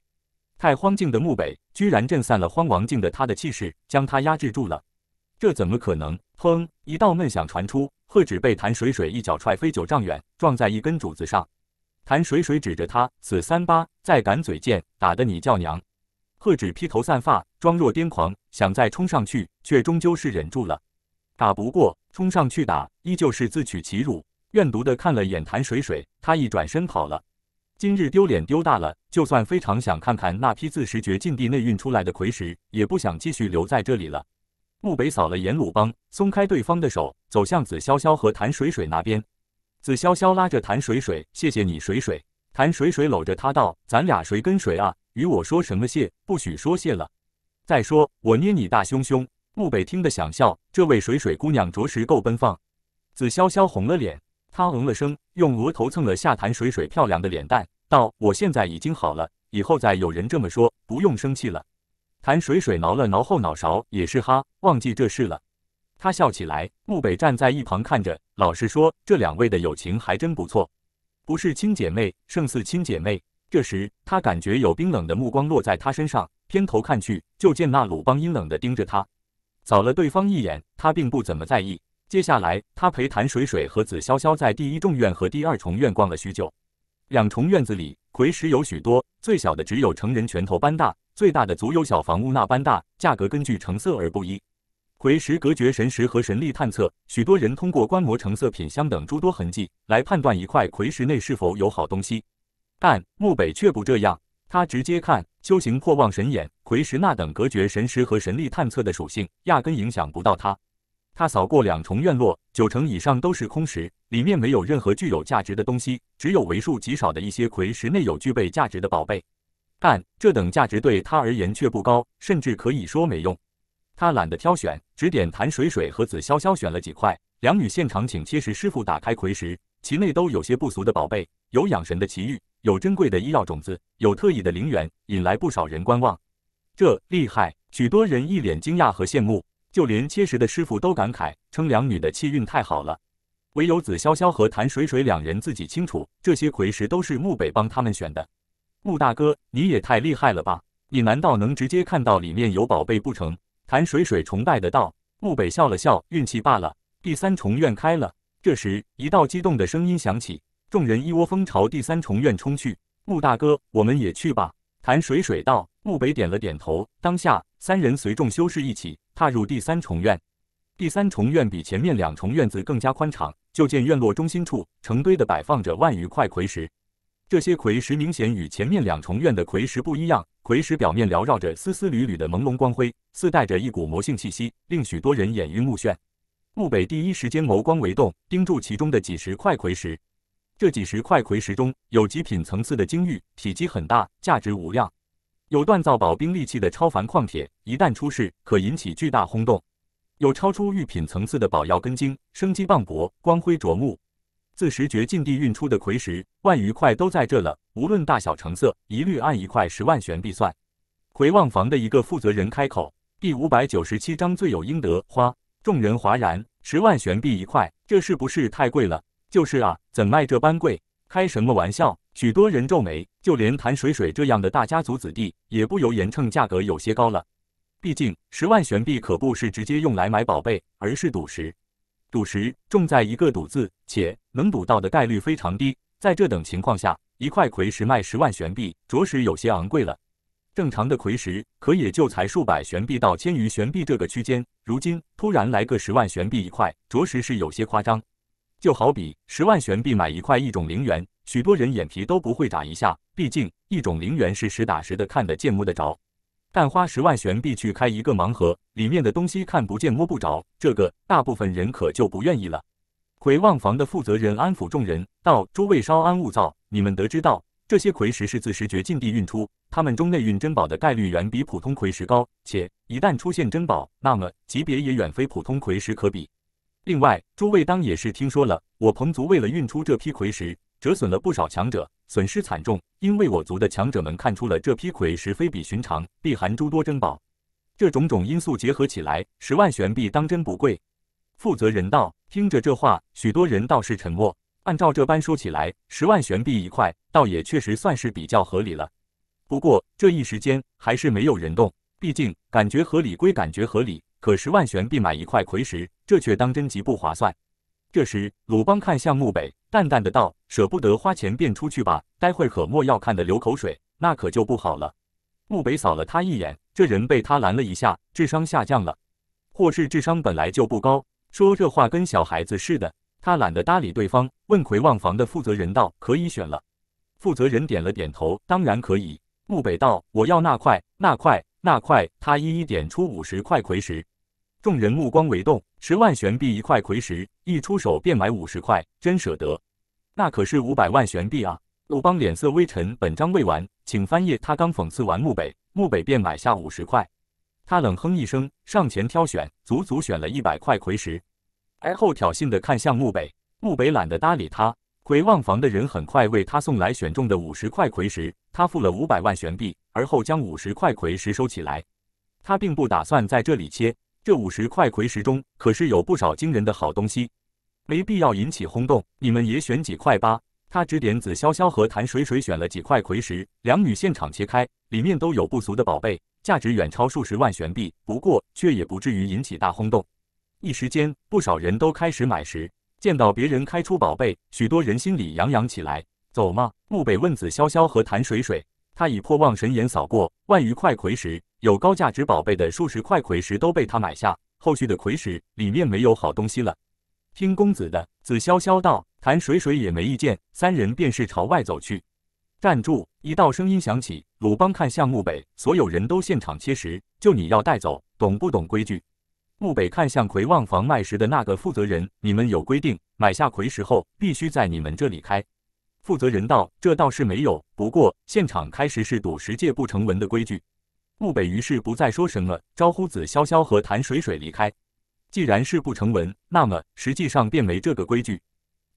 太荒境的墓北居然震散了荒王境的他的气势，将他压制住了。这怎么可能？砰！一道闷响传出，贺芷被谭水水一脚踹飞九丈远，撞在一根柱子上。谭水水指着他：“死三八，再敢嘴贱，打得你叫娘！”贺芷披头散发，装若癫狂，想再冲上去，却终究是忍住了。打不过，冲上去打，依旧是自取其辱。怨毒的看了眼谭水水，他一转身跑了。今日丢脸丢大了，就算非常想看看那批自十绝禁地内运出来的魁石，也不想继续留在这里了。木北扫了眼鲁邦，松开对方的手，走向紫潇潇和谭水水那边。紫潇潇拉着谭水水：“谢谢你，水水。”谭水水搂着他道：“咱俩谁跟谁啊？与我说什么谢？不许说谢了。再说我捏你大胸胸。”木北听得想笑，这位水水姑娘着实够奔放。紫潇潇红了脸。他嗯了声，用额头蹭了下谭水水漂亮的脸蛋，道：“我现在已经好了，以后再有人这么说，不用生气了。”谭水水挠了挠后脑勺，也是哈，忘记这事了。他笑起来，穆北站在一旁看着，老实说，这两位的友情还真不错，不是亲姐妹，胜似亲姐妹。这时他感觉有冰冷的目光落在他身上，偏头看去，就见那鲁邦阴冷的盯着他，扫了对方一眼，他并不怎么在意。接下来，他陪谭水水和紫潇潇在第一重院和第二重院逛了许久。两重院子里，葵石有许多，最小的只有成人拳头般大，最大的足有小房屋那般大。价格根据成色而不一。葵石隔绝神识和神力探测，许多人通过观摩成色、品相等诸多痕迹来判断一块葵石内是否有好东西。但木北却不这样，他直接看。修行破妄神眼，葵石那等隔绝神识和神力探测的属性，压根影响不到他。他扫过两重院落，九成以上都是空石，里面没有任何具有价值的东西，只有为数极少的一些魁石内有具备价值的宝贝，但这等价值对他而言却不高，甚至可以说没用。他懒得挑选，指点谭水水和子潇潇选了几块，两女现场请切石师傅打开魁石，其内都有些不俗的宝贝，有养神的奇遇，有珍贵的医药种子，有特异的灵源，引来不少人观望。这厉害，许多人一脸惊讶和羡慕。就连切石的师傅都感慨，称两女的气运太好了。唯有子潇潇和谭水水两人自己清楚，这些魁石都是穆北帮他们选的。穆大哥，你也太厉害了吧！你难道能直接看到里面有宝贝不成？谭水水崇拜的道。穆北笑了笑，运气罢了。第三重院开了。这时，一道激动的声音响起，众人一窝蜂朝第三重院冲去。穆大哥，我们也去吧。谭水水道。穆北点了点头，当下三人随众修士一起。踏入第三重院，第三重院比前面两重院子更加宽敞。就见院落中心处，成堆的摆放着万余块葵石，这些葵石明显与前面两重院的葵石不一样。葵石表面缭绕着丝丝缕缕的朦胧光辉，似带着一股魔性气息，令许多人眼晕目眩。墓北第一时间眸光为动，盯住其中的几十块葵石。这几十块葵石中有极品层次的精玉，体积很大，价值无量。有锻造宝兵利器的超凡矿铁，一旦出世，可引起巨大轰动。有超出玉品层次的宝药根茎，生机磅礴，光辉灼目。自十绝禁地运出的魁石，万余块都在这了，无论大小成色，一律按一块十万悬币算。回望房的一个负责人开口：“第五百九十七章罪有应得。”花众人哗然，十万悬币一块，这是不是太贵了？就是啊，怎卖这般贵？开什么玩笑？许多人皱眉。就连谭水水这样的大家族子弟也不由言称价格有些高了，毕竟十万悬币可不是直接用来买宝贝，而是赌石。赌石重在一个“赌”字，且能赌到的概率非常低。在这等情况下，一块魁石卖十万悬币，着实有些昂贵了。正常的魁石可也就才数百悬币到千余悬币这个区间，如今突然来个十万悬币一块，着实是有些夸张。就好比十万悬币买一块一种灵元，许多人眼皮都不会眨一下，毕竟一种灵元是实打实的看得见摸得着。但花十万悬币去开一个盲盒，里面的东西看不见摸不着，这个大部分人可就不愿意了。魁望房的负责人安抚众人道：“诸位稍安勿躁，你们得知道，这些魁石是自石绝禁地运出，他们中内蕴珍宝的概率远比普通魁石高，且一旦出现珍宝，那么级别也远非普通魁石可比。”另外，诸位当也是听说了，我彭族为了运出这批魁石，折损了不少强者，损失惨重。因为我族的强者们看出了这批魁石非比寻常，必含诸多珍宝。这种种因素结合起来，十万悬币当真不贵。负责人道，听着这话，许多人倒是沉默。按照这般说起来，十万悬币一块，倒也确实算是比较合理了。不过这一时间还是没有人动，毕竟感觉合理归感觉合理。可十万悬币买一块魁石，这却当真极不划算。这时，鲁邦看向墓北，淡淡的道：“舍不得花钱便出去吧，待会可莫要看的流口水，那可就不好了。”墓北扫了他一眼，这人被他拦了一下，智商下降了，或是智商本来就不高，说这话跟小孩子似的。他懒得搭理对方，问魁望房的负责人道：“可以选了。”负责人点了点头：“当然可以。”墓北道：“我要那块，那块。”那块，他一一点出五十块魁石，众人目光为动。十万悬币一块魁石，一出手便买五十块，真舍得。那可是五百万悬币啊！鲁邦脸色微沉。本章未完，请翻页。他刚讽刺完木北，木北便买下五十块。他冷哼一声，上前挑选，足足选了一百块魁石，而后挑衅地看向木北。木北懒得搭理他。魁望房的人很快为他送来选中的五十块魁石，他付了五百万悬币。而后将五十块魁石收起来，他并不打算在这里切。这五十块魁石中可是有不少惊人的好东西，没必要引起轰动。你们也选几块吧。他指点紫潇潇和谭水水选了几块魁石，两女现场切开，里面都有不俗的宝贝，价值远超数十万玄币，不过却也不至于引起大轰动。一时间，不少人都开始买石，见到别人开出宝贝，许多人心里痒痒起来。走嘛，木北问紫潇潇和谭水水。他以破妄神眼扫过万余块魁石，有高价值宝贝的数十块魁石都被他买下，后续的魁石里面没有好东西了。听公子的，子潇潇道，谭水水也没意见，三人便是朝外走去。站住！一道声音响起，鲁邦看向穆北，所有人都现场切石，就你要带走，懂不懂规矩？穆北看向魁望房卖石的那个负责人，你们有规定，买下魁石后必须在你们这里开。负责人道：“这倒是没有，不过现场开始是赌十界不成文的规矩。”木北于是不再说什么，招呼子潇潇和谭水水离开。既然是不成文，那么实际上便没这个规矩。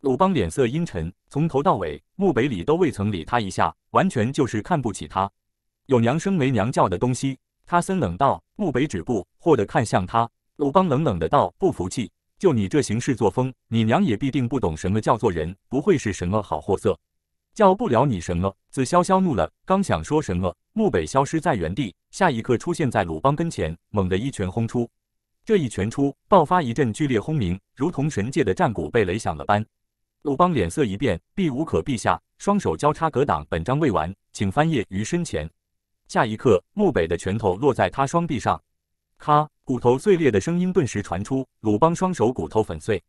鲁邦脸色阴沉，从头到尾，木北里都未曾理他一下，完全就是看不起他。有娘生没娘教的东西，他森冷道：“木北止步！”霍的看向他，鲁邦冷冷的道：“不服气。”就你这行事作风，你娘也必定不懂什么叫做人，不会是什么好货色，叫不了你什么。子潇潇怒了，刚想说什么，木北消失在原地，下一刻出现在鲁邦跟前，猛地一拳轰出。这一拳出，爆发一阵剧烈轰鸣，如同神界的战鼓被雷响了般。鲁邦脸色一变，避无可避下，双手交叉格挡。本章未完，请翻页于身前。下一刻，木北的拳头落在他双臂上。咔，骨头碎裂的声音顿时传出，鲁邦双手骨头粉碎。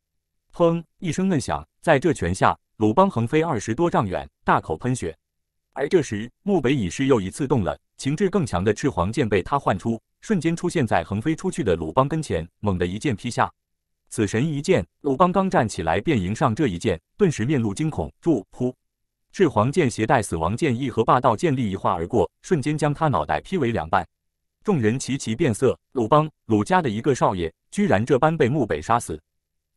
砰，一声闷响，在这拳下，鲁邦横飞二十多丈远，大口喷血。而这时，木北已是又一次动了，情志更强的赤黄剑被他唤出，瞬间出现在横飞出去的鲁邦跟前，猛地一剑劈下。此神一剑，鲁邦刚站起来便迎上这一剑，顿时面露惊恐。住！噗，赤黄剑携带死亡剑意和霸道剑力一划而过，瞬间将他脑袋劈为两半。众人齐齐变色，鲁邦鲁家的一个少爷居然这般被穆北杀死，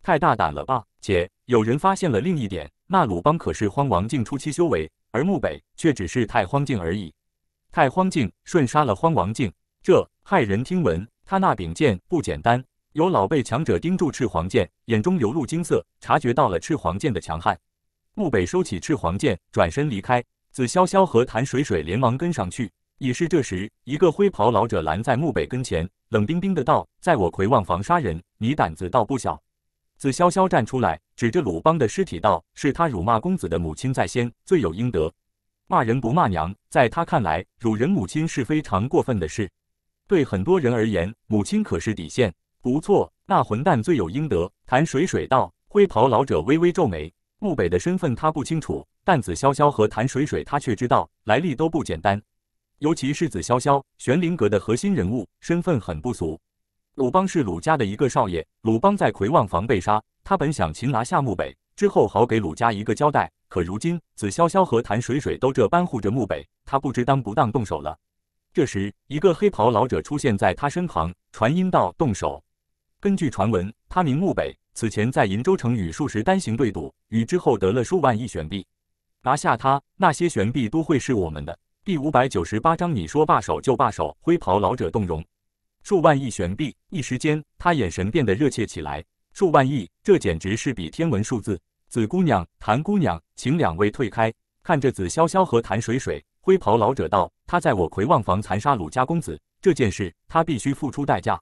太大胆了吧？且有人发现了另一点，那鲁邦可是荒王境初期修为，而穆北却只是太荒境而已。太荒境瞬杀了荒王境，这骇人听闻。他那柄剑不简单，有老辈强者盯住赤黄剑，眼中流露惊色，察觉到了赤黄剑的强悍。穆北收起赤黄剑，转身离开。紫潇潇和谭水水连忙跟上去。也是这时，一个灰袍老者拦在墓北跟前，冷冰冰的道：“在我魁望房杀人，你胆子倒不小。”子潇潇站出来，指着鲁邦的尸体道：“是他辱骂公子的母亲在先，罪有应得。骂人不骂娘，在他看来，辱人母亲是非常过分的事。对很多人而言，母亲可是底线。不错，那混蛋罪有应得。”谭水水道。灰袍老者微微皱眉。墓北的身份他不清楚，但子潇潇和谭水水他却知道，来历都不简单。尤其是子潇潇，玄灵阁的核心人物，身份很不俗。鲁邦是鲁家的一个少爷。鲁邦在魁望房被杀，他本想擒拿下木北，之后好给鲁家一个交代。可如今，子潇潇和谭水水都这般护着木北，他不知当不当动手了。这时，一个黑袍老者出现在他身旁，传音道：“动手。”根据传闻，他名木北，此前在银州城与数十单行对赌，与之后得了数万亿悬币，拿下他，那些悬币都会是我们的。第五百九十八章，你说罢手就罢手。灰袍老者动容，数万亿悬币，一时间他眼神变得热切起来。数万亿，这简直是笔天文数字。紫姑娘、谭姑娘，请两位退开。看着紫潇潇和谭水水，灰袍老者道：“他在我魁望房残杀鲁家公子这件事，他必须付出代价，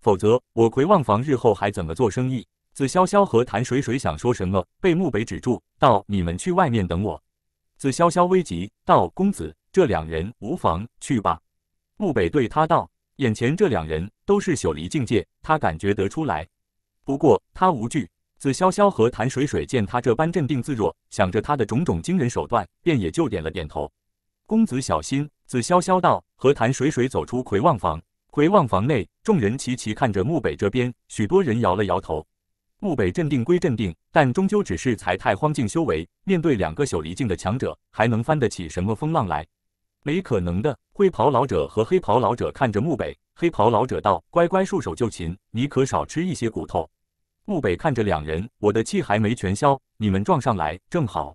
否则我魁望房日后还怎么做生意？”紫潇潇和谭水水想说什么，被穆北止住，道：“你们去外面等我。”子潇潇危急，道：“公子，这两人无妨，去吧。”穆北对他道：“眼前这两人都是朽离境界，他感觉得出来。不过他无惧。”子潇潇和谭水水见他这般镇定自若，想着他的种种惊人手段，便也就点了点头。“公子小心。”子潇潇道。和谭水水走出魁望房，魁望房内众人齐齐看着穆北这边，许多人摇了摇头。木北镇定归镇定，但终究只是才太荒境修为，面对两个朽离境的强者，还能翻得起什么风浪来？没可能的。灰袍老者和黑袍老者看着木北，黑袍老者道：“乖乖束手就擒，你可少吃一些骨头。”木北看着两人：“我的气还没全消，你们撞上来正好。”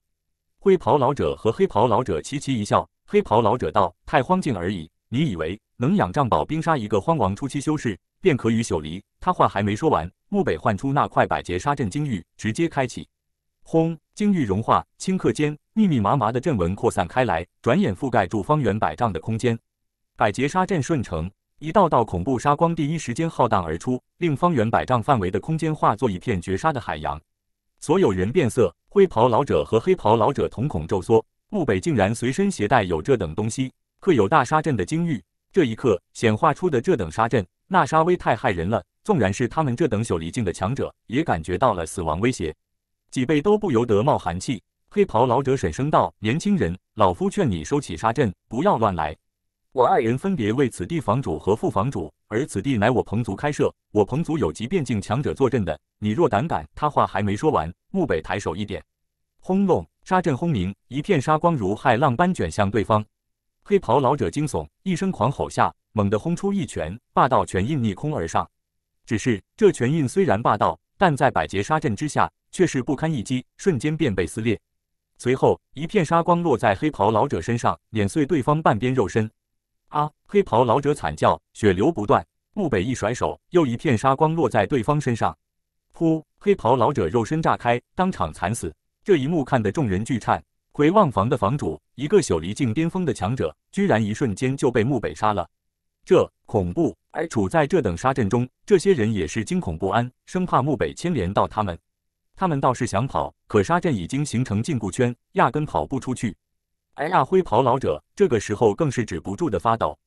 灰袍老者和黑袍老者齐齐一笑。黑袍老者道：“太荒境而已，你以为能仰仗宝兵杀一个荒王初期修士，便可与朽离？”他话还没说完。穆北唤出那块百劫沙阵晶玉，直接开启，轰！晶玉融化，顷刻间，密密麻麻的阵纹扩散开来，转眼覆盖住方圆百丈的空间。百劫沙阵顺成，一道道恐怖杀光第一时间浩荡而出，令方圆百丈范围的空间化作一片绝杀的海洋。所有人变色，灰袍老者和黑袍老者瞳孔骤缩，穆北竟然随身携带有这等东西，刻有大沙阵的晶玉，这一刻显化出的这等沙阵。那沙威太害人了，纵然是他们这等朽离境的强者，也感觉到了死亡威胁，脊背都不由得冒寒气。黑袍老者沈声道：“年轻人，老夫劝你收起沙阵，不要乱来。”我二人分别为此地房主和副房主，而此地乃我彭族开设，我彭族有极变境强者坐镇的。你若胆敢……他话还没说完，木北抬手一点，轰隆，沙阵轰鸣，一片沙光如海浪般卷向对方。黑袍老者惊悚一声狂吼下，猛地轰出一拳，霸道拳印逆空而上。只是这拳印虽然霸道，但在百劫杀阵之下却是不堪一击，瞬间便被撕裂。随后一片杀光落在黑袍老者身上，碾碎对方半边肉身。啊！黑袍老者惨叫，血流不断。木北一甩手，又一片杀光落在对方身上。噗！黑袍老者肉身炸开，当场惨死。这一幕看得众人巨颤。回望房的房主，一个朽离境巅峰的强者，居然一瞬间就被穆北杀了，这恐怖！而处在这等沙阵中，这些人也是惊恐不安，生怕穆北牵连到他们。他们倒是想跑，可沙阵已经形成禁锢圈，压根跑不出去。而那灰袍老者这个时候更是止不住的发抖。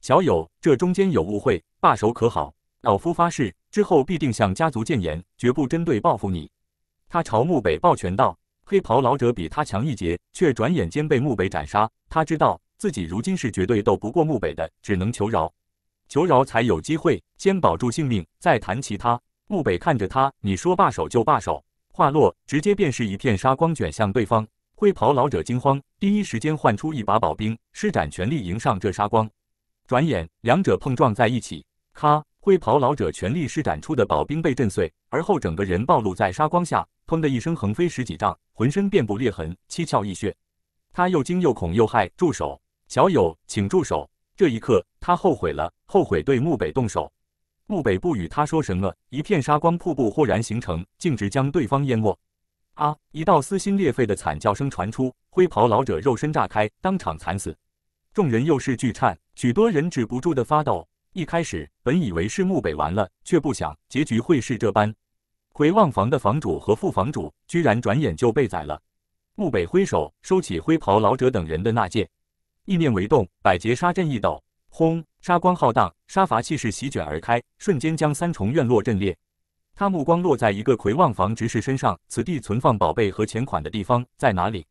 小友，这中间有误会，罢手可好？老夫发誓，之后必定向家族谏言，绝不针对报复你。他朝穆北抱拳道。黑袍老者比他强一截，却转眼间被穆北斩杀。他知道自己如今是绝对斗不过穆北的，只能求饶，求饶才有机会先保住性命，再谈其他。穆北看着他，你说罢手就罢手。话落，直接便是一片杀光卷向对方。灰袍老者惊慌，第一时间唤出一把宝兵，施展全力迎上这杀光。转眼，两者碰撞在一起，咔。灰袍老者全力施展出的宝兵被震碎，而后整个人暴露在杀光下，砰的一声横飞十几丈，浑身遍布裂痕，七窍溢血。他又惊又恐又害，住手！小友，请住手！这一刻，他后悔了，后悔对木北动手。木北不与他说什么，一片杀光瀑布忽然形成，径直将对方淹没。啊！一道撕心裂肺的惨叫声传出，灰袍老者肉身炸开，当场惨死。众人又是巨颤，许多人止不住的发抖。一开始本以为是木北完了，却不想结局会是这般。回望房的房主和副房主居然转眼就被宰了。木北挥手收起灰袍老者等人的那剑，意念为动，百劫杀阵一抖，轰，杀光浩荡，杀伐气势席卷而开，瞬间将三重院落震裂。他目光落在一个魁望房执事身上，此地存放宝贝和钱款的地方在哪里？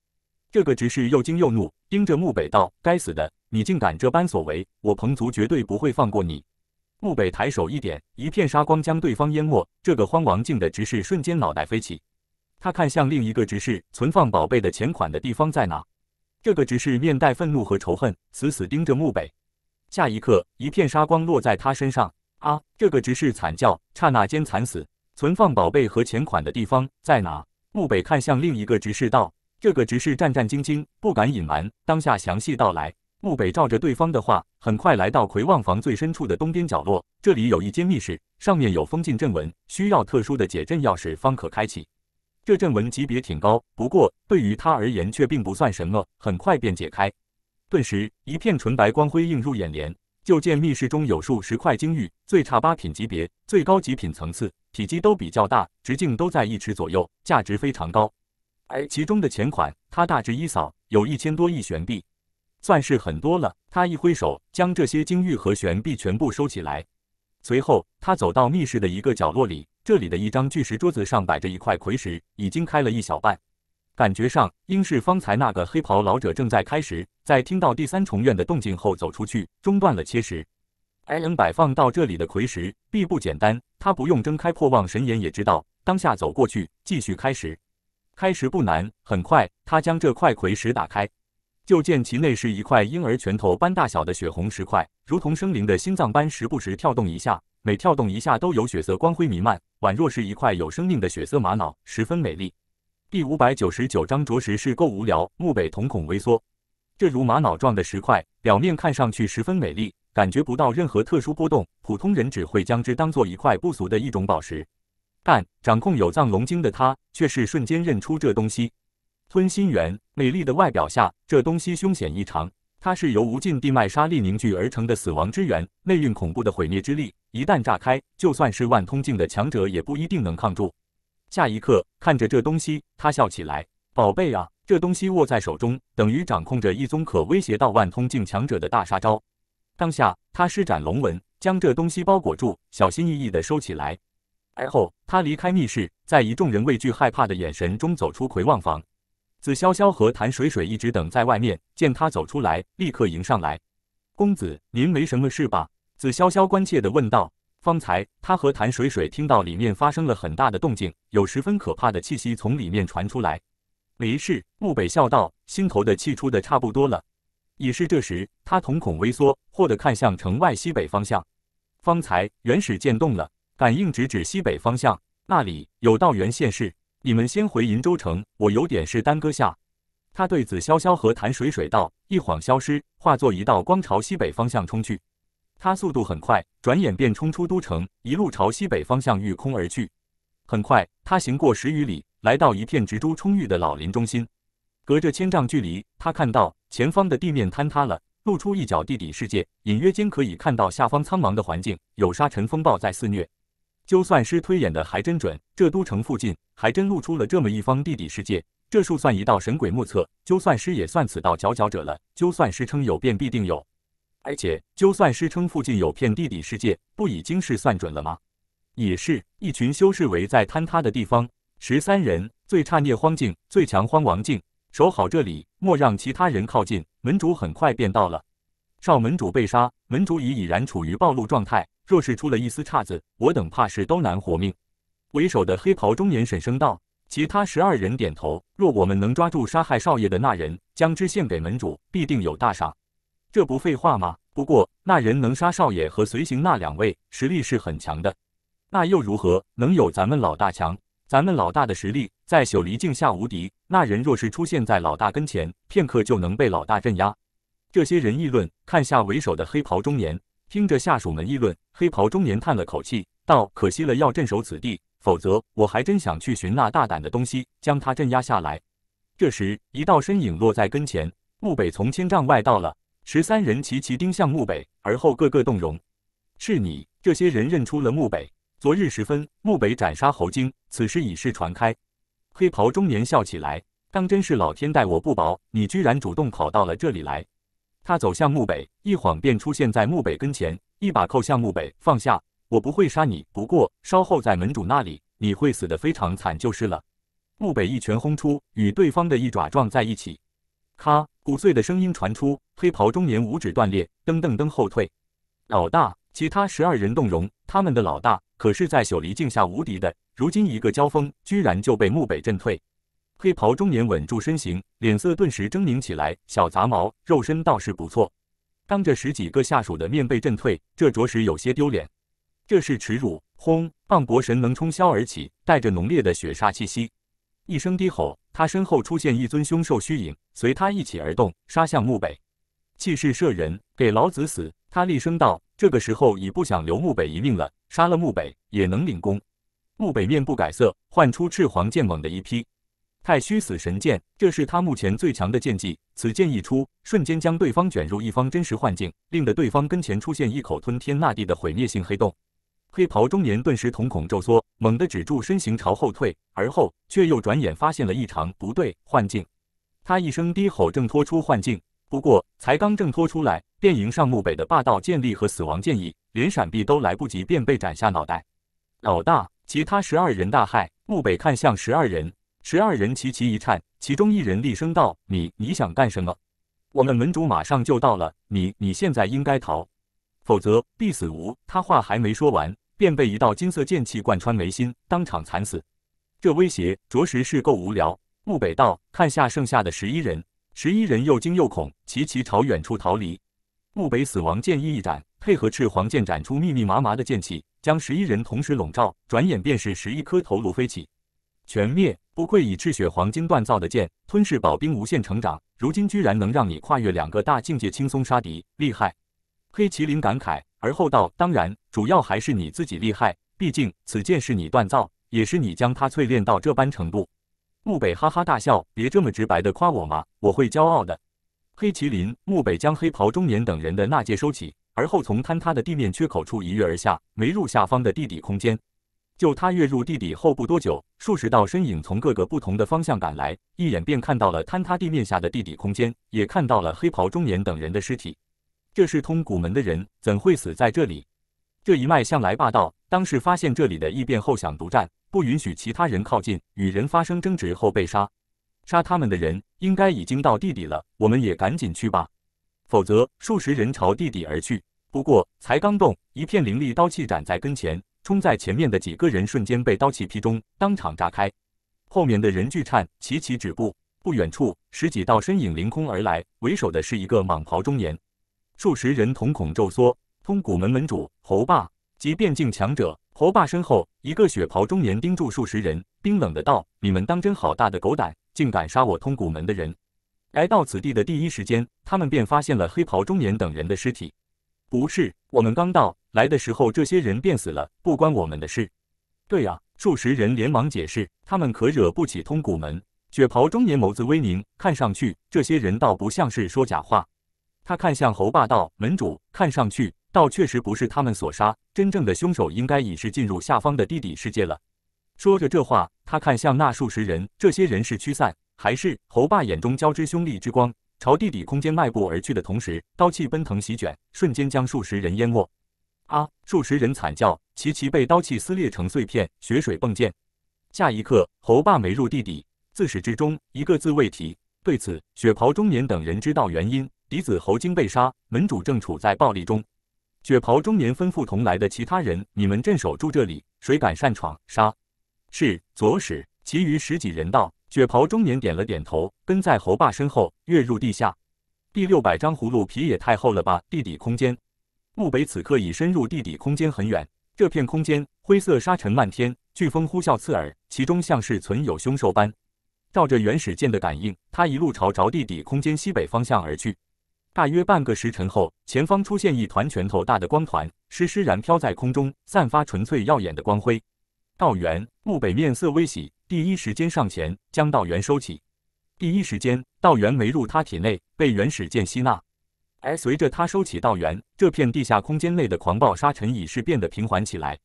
这个执事又惊又怒，盯着木北道：“该死的！”你竟敢这般所为，我彭族绝对不会放过你！木北抬手一点，一片杀光将对方淹没。这个荒王境的执事瞬间脑袋飞起，他看向另一个执事，存放宝贝的钱款的地方在哪？这个执事面带愤怒和仇恨，死死盯着木北。下一刻，一片杀光落在他身上，啊！这个执事惨叫，刹那间惨死。存放宝贝和钱款的地方在哪？木北看向另一个执事，道：“这个执事战战兢兢，不敢隐瞒，当下详细道来。”木北照着对方的话，很快来到魁望房最深处的东边角落，这里有一间密室，上面有封禁阵纹，需要特殊的解阵钥匙方可开启。这阵纹级别挺高，不过对于他而言却并不算什么，很快便解开。顿时一片纯白光辉映入眼帘，就见密室中有数十块精玉，最差八品级别，最高极品层次，体积都比较大，直径都在一尺左右，价值非常高。而其中的钱款，他大致一扫，有一千多亿悬币。算是很多了。他一挥手，将这些金玉和玄币全部收起来。随后，他走到密室的一个角落里，这里的一张巨石桌子上摆着一块魁石，已经开了一小半。感觉上应是方才那个黑袍老者正在开石，在听到第三重院的动静后走出去，中断了切石。艾恩摆放到这里的魁石必不简单，他不用睁开破妄神眼也知道。当下走过去继续开石，开石不难，很快他将这块魁石打开。就见其内是一块婴儿拳头般大小的血红石块，如同生灵的心脏般时不时跳动一下，每跳动一下都有血色光辉弥漫，宛若是一块有生命的血色玛瑙，十分美丽。第五百九十九章着实是够无聊。木北瞳孔微缩，这如玛瑙状的石块表面看上去十分美丽，感觉不到任何特殊波动，普通人只会将之当做一块不俗的一种宝石，但掌控有藏龙经的他却是瞬间认出这东西。吞心元，美丽的外表下，这东西凶险异常。它是由无尽地脉沙粒凝聚而成的死亡之源，内蕴恐怖的毁灭之力。一旦炸开，就算是万通境的强者也不一定能抗住。下一刻，看着这东西，他笑起来：“宝贝啊，这东西握在手中，等于掌控着一宗可威胁到万通境强者的大杀招。”当下，他施展龙纹，将这东西包裹住，小心翼翼的收起来。而后，他离开密室，在一众人畏惧害怕的眼神中走出魁望房。子潇潇和谭水水一直等在外面，见他走出来，立刻迎上来。“公子，您没什么事吧？”子潇潇关切地问道。方才他和谭水水听到里面发生了很大的动静，有十分可怕的气息从里面传出来。“没事。”木北笑道，心头的气出的差不多了。已是这时，他瞳孔微缩，霍地看向城外西北方向。方才原始剑动了，感应直指西北方向，那里有道元现世。你们先回银州城，我有点事耽搁下。他对紫潇潇和潭水水道一晃消失，化作一道光朝西北方向冲去。他速度很快，转眼便冲出都城，一路朝西北方向御空而去。很快，他行过十余里，来到一片植株充裕的老林中心。隔着千丈距离，他看到前方的地面坍塌了，露出一角地底世界，隐约间可以看到下方苍茫的环境，有沙尘风暴在肆虐。就算师推演的还真准，这都城附近还真露出了这么一方地底世界。这数算一道神鬼莫测，就算师也算此道佼佼者了。就算师称有变必定有，而且就算师称附近有片地底世界，不已经是算准了吗？也是，一群修士围在坍塌的地方，十三人最差聂荒境，最强荒王境，守好这里，莫让其他人靠近。门主很快便到了，少门主被杀，门主已已然处于暴露状态。若是出了一丝岔子，我等怕是都难活命。为首的黑袍中年沈声道，其他十二人点头。若我们能抓住杀害少爷的那人，将之献给门主，必定有大赏。这不废话吗？不过那人能杀少爷和随行那两位，实力是很强的。那又如何？能有咱们老大强？咱们老大的实力在九离境下无敌。那人若是出现在老大跟前，片刻就能被老大镇压。这些人议论，看下为首的黑袍中年。听着下属们议论，黑袍中年叹了口气，道：“可惜了，要镇守此地，否则我还真想去寻那大胆的东西，将他镇压下来。”这时，一道身影落在跟前，木北从千丈外到了，十三人齐齐盯向木北，而后个个动容：“是你！”这些人认出了木北。昨日时分，木北斩杀侯京，此事已是传开。黑袍中年笑起来：“当真是老天待我不薄，你居然主动跑到了这里来。”他走向木北，一晃便出现在木北跟前，一把扣向木北，放下，我不会杀你，不过稍后在门主那里，你会死得非常惨就是了。木北一拳轰出，与对方的一爪撞在一起，咔，骨碎的声音传出，黑袍中年五指断裂，噔噔噔后退。老大，其他十二人动容，他们的老大可是在朽离境下无敌的，如今一个交锋，居然就被木北震退。黑袍中年稳住身形，脸色顿时狰狞起来。小杂毛，肉身倒是不错。当着十几个下属的面被震退，这着实有些丢脸，这是耻辱！轰，磅礴神能冲霄而起，带着浓烈的血煞气息。一声低吼，他身后出现一尊凶兽虚影，随他一起而动，杀向穆北。气势慑人，给老子死！他厉声道：“这个时候已不想留穆北一命了，杀了穆北也能领功。”穆北面不改色，唤出赤黄剑，猛的一劈。太虚死神剑，这是他目前最强的剑技。此剑一出，瞬间将对方卷入一方真实幻境，令得对方跟前出现一口吞天纳地的毁灭性黑洞。黑袍中年顿时瞳孔骤缩，猛地止住身形朝后退，而后却又转眼发现了异常，不对，幻境！他一声低吼挣脱出幻境，不过才刚挣脱出来，便迎上木北的霸道剑力和死亡剑意，连闪避都来不及，便被斩下脑袋。老大，其他十二人大骇。木北看向十二人。十二人齐齐一颤，其中一人厉声道：“你你想干什么？我们门主马上就到了，你你现在应该逃，否则必死无。”他话还没说完，便被一道金色剑气贯穿眉心，当场惨死。这威胁着实是够无聊。木北道看下剩下的十一人，十一人又惊又恐，齐齐朝远处逃离。木北死亡剑意一展，配合赤黄剑斩出密密麻麻的剑气，将十一人同时笼罩。转眼便是十一颗头颅飞起，全灭。不愧以赤血黄金锻造的剑，吞噬宝兵无限成长，如今居然能让你跨越两个大境界轻松杀敌，厉害！黑麒麟感慨，而后道：“当然，主要还是你自己厉害，毕竟此剑是你锻造，也是你将它淬炼到这般程度。”木北哈哈大笑：“别这么直白的夸我嘛，我会骄傲的。”黑麒麟，木北将黑袍中年等人的那戒收起，而后从坍塌的地面缺口处一跃而下，没入下方的地底空间。就他跃入地底后不多久，数十道身影从各个不同的方向赶来，一眼便看到了坍塌地面下的地底空间，也看到了黑袍中年等人的尸体。这是通古门的人，怎会死在这里？这一脉向来霸道，当是发现这里的异变后想独占，不允许其他人靠近。与人发生争执后被杀，杀他们的人应该已经到地底了。我们也赶紧去吧，否则数十人朝地底而去。不过才刚动，一片凌厉刀气斩在跟前。冲在前面的几个人瞬间被刀气劈中，当场炸开。后面的人巨颤，齐齐止步。不远处，十几道身影凌空而来，为首的是一个蟒袍中年。数十人瞳孔骤缩。通古门门主侯霸及边境强者侯霸身后，一个血袍中年盯住数十人，冰冷的道：“你们当真好大的狗胆，竟敢杀我通古门的人！”来到此地的第一时间，他们便发现了黑袍中年等人的尸体。不是，我们刚到。来的时候，这些人便死了，不关我们的事。对呀，数十人连忙解释，他们可惹不起通古门。血袍中年眸子微凝，看上去这些人倒不像是说假话。他看向侯霸道：“门主，看上去倒确实不是他们所杀，真正的凶手应该已是进入下方的地底世界了。”说着这话，他看向那数十人，这些人是驱散还是？侯霸眼中交织兄弟之光，朝地底空间迈步而去的同时，刀气奔腾席卷，瞬间将数十人淹没。啊！数十人惨叫，齐齐被刀器撕裂成碎片，血水迸溅。下一刻，侯霸没入地底，自始至终一个字未提。对此，血袍中年等人知道原因：嫡子侯京被杀，门主正处在暴力中。血袍中年吩咐同来的其他人：“你们镇守住这里，谁敢擅闯，杀！”是左使。其余十几人道。血袍中年点了点头，跟在侯霸身后跃入地下。第六百张葫芦皮也太厚了吧！地底空间。木北此刻已深入地底空间很远，这片空间灰色沙尘漫天，飓风呼啸刺耳，其中像是存有凶兽般。照着原始剑的感应，他一路朝着地底空间西北方向而去。大约半个时辰后，前方出现一团拳头大的光团，施施然飘在空中，散发纯粹耀眼的光辉。道元，木北面色微喜，第一时间上前将道元收起。第一时间，道元没入他体内，被原始剑吸纳。而随着他收起道元，这片地下空间内的狂暴沙尘已是变得平缓起来。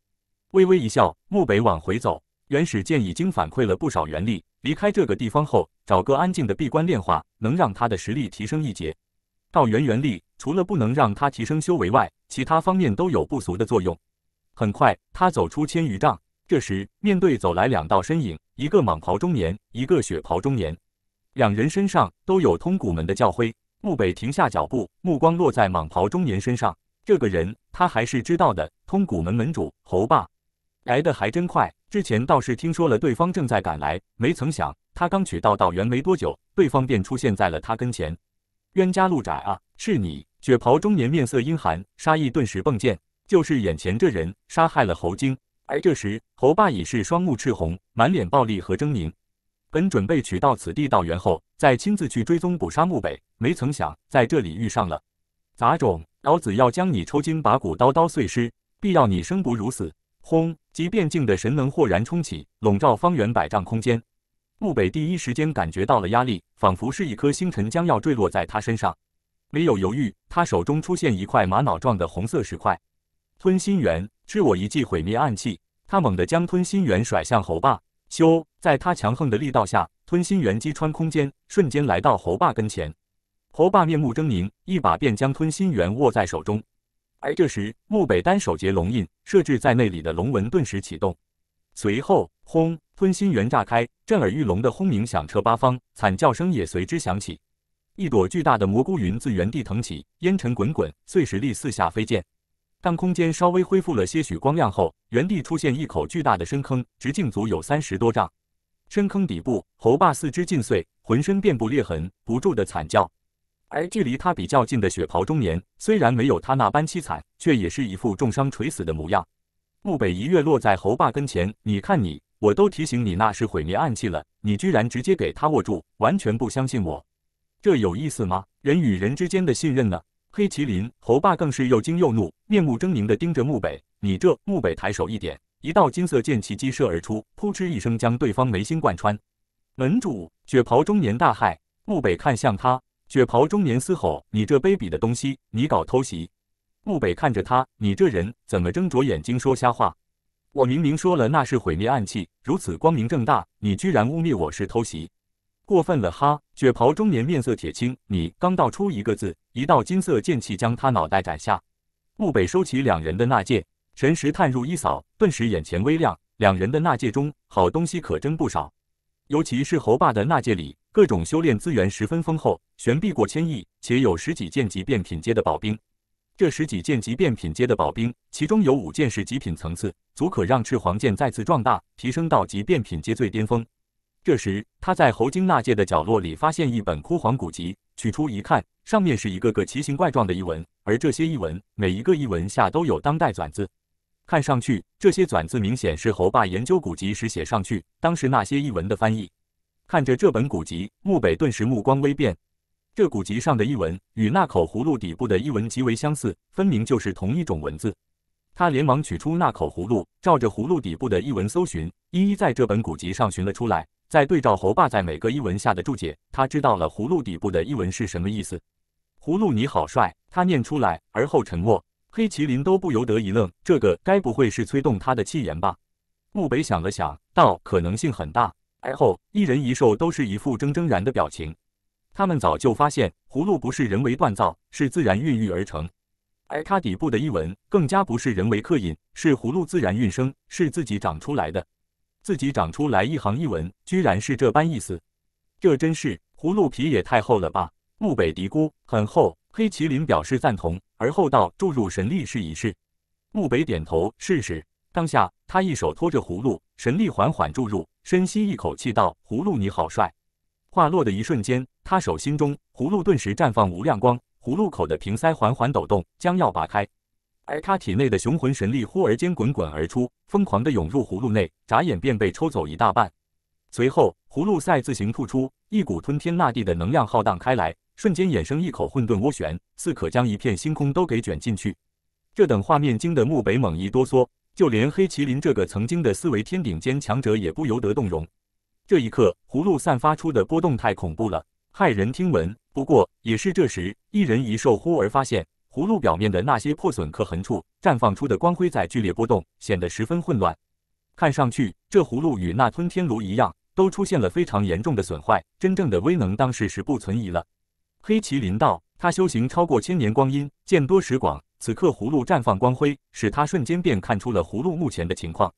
微微一笑，木北往回走。原始剑已经反馈了不少元力。离开这个地方后，找个安静的闭关炼化，能让他的实力提升一截。道元元力除了不能让他提升修为外，其他方面都有不俗的作用。很快，他走出千余丈，这时面对走来两道身影，一个蟒袍中年，一个血袍中年，两人身上都有通古门的教徽。穆北停下脚步，目光落在蟒袍中年身上。这个人，他还是知道的。通古门门主侯霸，来的还真快。之前倒是听说了对方正在赶来，没曾想他刚取到道元没多久，对方便出现在了他跟前。冤家路窄啊！是你！雪袍中年面色阴寒，杀意顿时迸溅。就是眼前这人杀害了侯精。而这时侯霸已是双目赤红，满脸暴力和狰狞。本准备取到此地道元后，再亲自去追踪捕杀木北，没曾想在这里遇上了。杂种，老子要将你抽筋，把骨刀刀碎尸，必要你生不如死！轰！即变境的神能豁然冲起，笼罩方圆百丈空间。木北第一时间感觉到了压力，仿佛是一颗星辰将要坠落在他身上。没有犹豫，他手中出现一块玛瑙状的红色石块，吞心猿，吃我一记毁灭暗器。他猛地将吞心猿甩向猴霸，修！在他强横的力道下，吞心猿击穿空间，瞬间来到猴爸跟前。猴爸面目狰狞，一把便将吞心猿握在手中。而这时，木北单手结龙印，设置在那里的龙纹顿时启动。随后，轰！吞心猿炸开，震耳欲聋的轰鸣响彻八方，惨叫声也随之响起。一朵巨大的蘑菇云自原地腾起，烟尘滚滚，碎石粒四下飞溅。当空间稍微恢复了些许光亮后，原地出现一口巨大的深坑，直径足有三十多丈。深坑底部，猴爸四肢尽碎，浑身遍布裂痕，不住的惨叫。而距离他比较近的血袍中年，虽然没有他那般凄惨，却也是一副重伤垂死的模样。木北一跃落在猴爸跟前，你看你，我都提醒你那是毁灭暗器了，你居然直接给他握住，完全不相信我，这有意思吗？人与人之间的信任呢？黑麒麟猴爸更是又惊又怒，面目狰狞的盯着木北，你这木北抬手一点。一道金色剑气激射而出，扑哧一声将对方眉心贯穿。门主，血袍中年大骇。木北看向他，血袍中年嘶吼：“你这卑鄙的东西，你搞偷袭！”木北看着他：“你这人怎么睁着眼睛说瞎话？我明明说了那是毁灭暗器，如此光明正大，你居然污蔑我是偷袭，过分了哈！”血袍中年面色铁青：“你刚道出一个字，一道金色剑气将他脑袋斩下。”木北收起两人的那剑。神识探入一扫，顿时眼前微亮。两人的纳戒中好东西可真不少，尤其是猴爸的纳戒里，各种修炼资源十分丰厚，悬臂过千亿，且有十几件级变品阶的宝兵。这十几件级变品阶的宝兵，其中有五件是极品层次，足可让赤黄剑再次壮大，提升到级变品阶最巅峰。这时，他在猴精纳戒的角落里发现一本枯黄古籍，取出一看，上面是一个个奇形怪状的译文，而这些译文，每一个译文下都有当代转字。看上去，这些篆字明显是侯霸研究古籍时写上去。当时那些译文的翻译，看着这本古籍，木北顿时目光微变。这古籍上的译文与那口葫芦底部的译文极为相似，分明就是同一种文字。他连忙取出那口葫芦，照着葫芦底部的译文搜寻，一一在这本古籍上寻了出来。再对照侯霸在每个译文下的注解，他知道了葫芦底部的译文是什么意思。葫芦你好帅，他念出来，而后沉默。黑麒麟都不由得一愣，这个该不会是催动他的气焰吧？木北想了想，道：“可能性很大。”而后，一人一兽都是一副怔怔然的表情。他们早就发现葫芦不是人为锻造，是自然孕育而成；而它底部的一纹，更加不是人为刻印，是葫芦自然孕生，是自己长出来的。自己长出来一行一纹，居然是这般意思。这真是葫芦皮也太厚了吧？木北嘀咕，很厚。黑麒麟表示赞同，而后道：“注入神力试一试。”木北点头，试试。当下，他一手托着葫芦，神力缓缓注入，深吸一口气道：“葫芦，你好帅！”话落的一瞬间，他手心中葫芦顿时绽放无量光，葫芦口的瓶塞缓缓抖动，将要拔开。而他体内的雄浑神力忽而间滚滚而出，疯狂的涌入葫芦内，眨眼便被抽走一大半。随后，葫芦塞自行吐出，一股吞天纳地的能量浩荡开来。瞬间衍生一口混沌涡旋，似可将一片星空都给卷进去。这等画面惊得木北猛一哆嗦，就连黑麒麟这个曾经的四维天顶尖强者也不由得动容。这一刻，葫芦散发出的波动太恐怖了，骇人听闻。不过，也是这时，一人一兽忽而发现，葫芦表面的那些破损刻痕处绽放出的光辉在剧烈波动，显得十分混乱。看上去，这葫芦与那吞天炉一样，都出现了非常严重的损坏。真正的威能，当是实不存疑了。黑麒麟道，他修行超过千年光阴，见多识广。此刻葫芦绽放光辉，使他瞬间便看出了葫芦目前的情况。